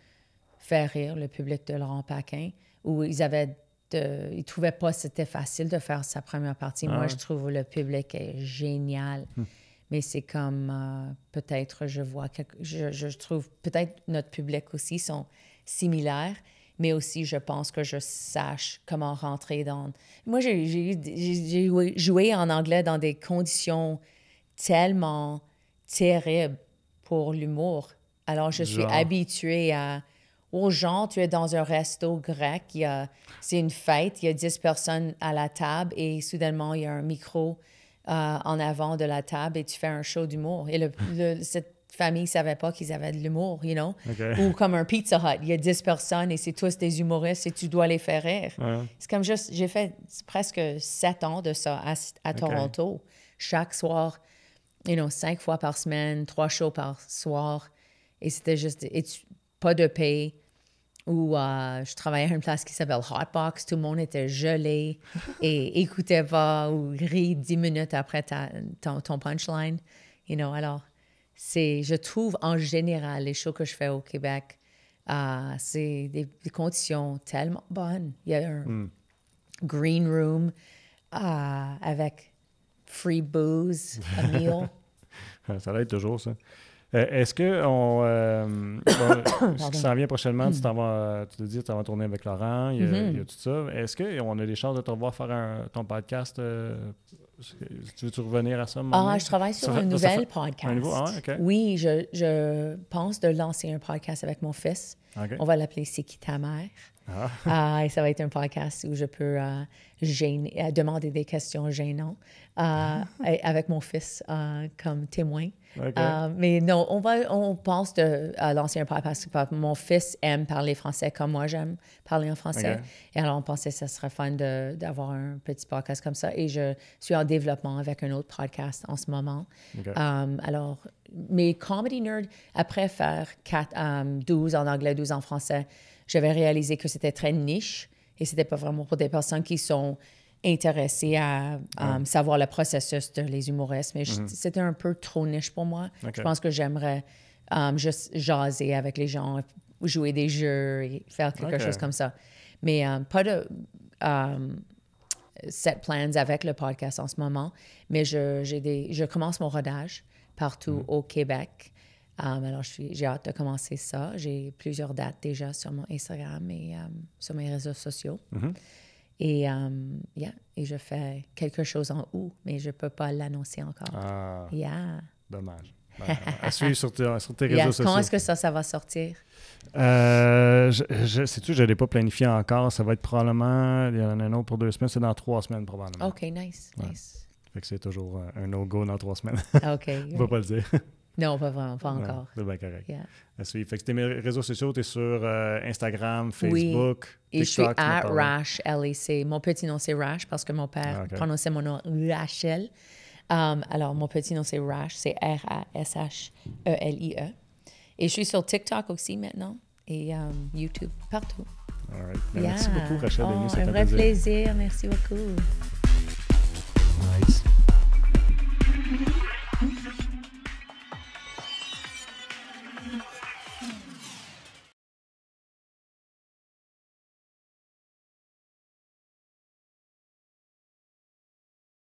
faire rire le public de Laurent Paquin, où ils avaient ils trouvaient pas c'était facile de faire sa première partie. Moi, ah je trouve le public est génial. Hmm. Mais c'est comme euh, peut-être je vois je, je trouve peut-être notre public aussi sont similaires mais aussi je pense que je sache comment rentrer dans... Moi, j'ai joué en anglais dans des conditions tellement terribles pour l'humour alors, je suis habituée à. Aux gens, tu es dans un resto grec, c'est une fête, il y a 10 personnes à la table et soudainement, il y a un micro euh, en avant de la table et tu fais un show d'humour. Et le, cette famille ne savait pas qu'ils avaient de l'humour, you know? Ou comme un Pizza Hut, il y a 10 personnes et c'est tous des humoristes et tu dois les faire rire. C'est comme juste, j'ai fait presque 7 ans de ça à, Toronto. Chaque soir, you know, 5 fois par semaine, 3 shows par soir et c'était juste pas de paix ou euh, je travaillais à une place qui s'appelle Hotbox, tout le monde était gelé et écoutait pas ou rit dix minutes après ton, punchline. You know, alors, c'est, je trouve en général les shows que je fais au Québec, euh, c'est des, conditions tellement bonnes. Il y a un hmm. green room euh, avec free booze, un meal. ça toujours, ça. Euh, est-ce que on, euh, ce qui s'en vient prochainement, tu mm. euh, te dis, tu vas tourner avec Laurent, il y, a, mm-hmm. tout ça. Est-ce qu'on a des chances de te revoir faire ton podcast? tu veux-tu revenir à ça? Ah, je travaille sur un nouvel podcast. Ah, oui, je, pense de lancer un podcast avec mon fils. On va l'appeler C'est qui ta mère? Ah. ah. et ça va être un podcast où je peux gêner, demander des questions gênantes ah. avec mon fils comme témoin. Euh, mais non, on, va, on pense de, à l'ancien podcast parce que mon fils aime parler français comme moi j'aime parler en français. Et alors, on pensait que ce serait fun d'avoir un petit podcast comme ça. Et je suis en développement avec un autre podcast en ce moment. Euh, alors, mes Comedy Nerd, après faire 12 euh, en anglais, 12 en français, j'avais réalisé que c'était très niche et c'était pas vraiment pour des personnes qui sont intéressée à savoir le processus de les humoristes, mais mhm. c'était un peu trop niche pour moi. Je pense que j'aimerais um, juste jaser avec les gens, jouer des jeux et faire quelque chose comme ça. Mais um, pas de um, set plans avec le podcast en ce moment, mais je, des, je commence mon rodage partout mhm. au Québec. alors, j'ai hâte de commencer ça. J'ai plusieurs dates déjà sur mon Instagram et sur mes réseaux sociaux. Mhm. Et, euh, yeah, et je fais quelque chose en août, mais je ne peux pas l'annoncer encore. Ah, yeah. Dommage. à suivre sur, tes réseaux sociaux. Quand est-ce que ça, ça va sortir? Euh, je, sais-tu, je ne l'ai pas planifié encore. Ça va être probablement, il y en a un autre pour deux semaines, c'est dans trois semaines probablement. OK, nice, nice. Fait que c'est toujours euh, un no-go dans trois semaines. OK. On ne va pas le dire. Non, pas vraiment, pas encore. c'est bien correct. Yeah. À euh, suivre. Fait que mes réseaux sociaux, tu es sur euh, Instagram, Facebook, oui. Et je suis à Rash, L-E-C. Mon petit nom, c'est Rash parce que mon père ah, prononçait mon nom Rachel. Um, alors, mon petit nom, c'est Rash, c'est R-A-S-H-E-L-I-E. E. Et je suis sur TikTok aussi maintenant et um, YouTube, partout. All right. Ben, merci beaucoup, Rachel. Oh, un vrai plaisir. plaisir. Merci beaucoup. Nice.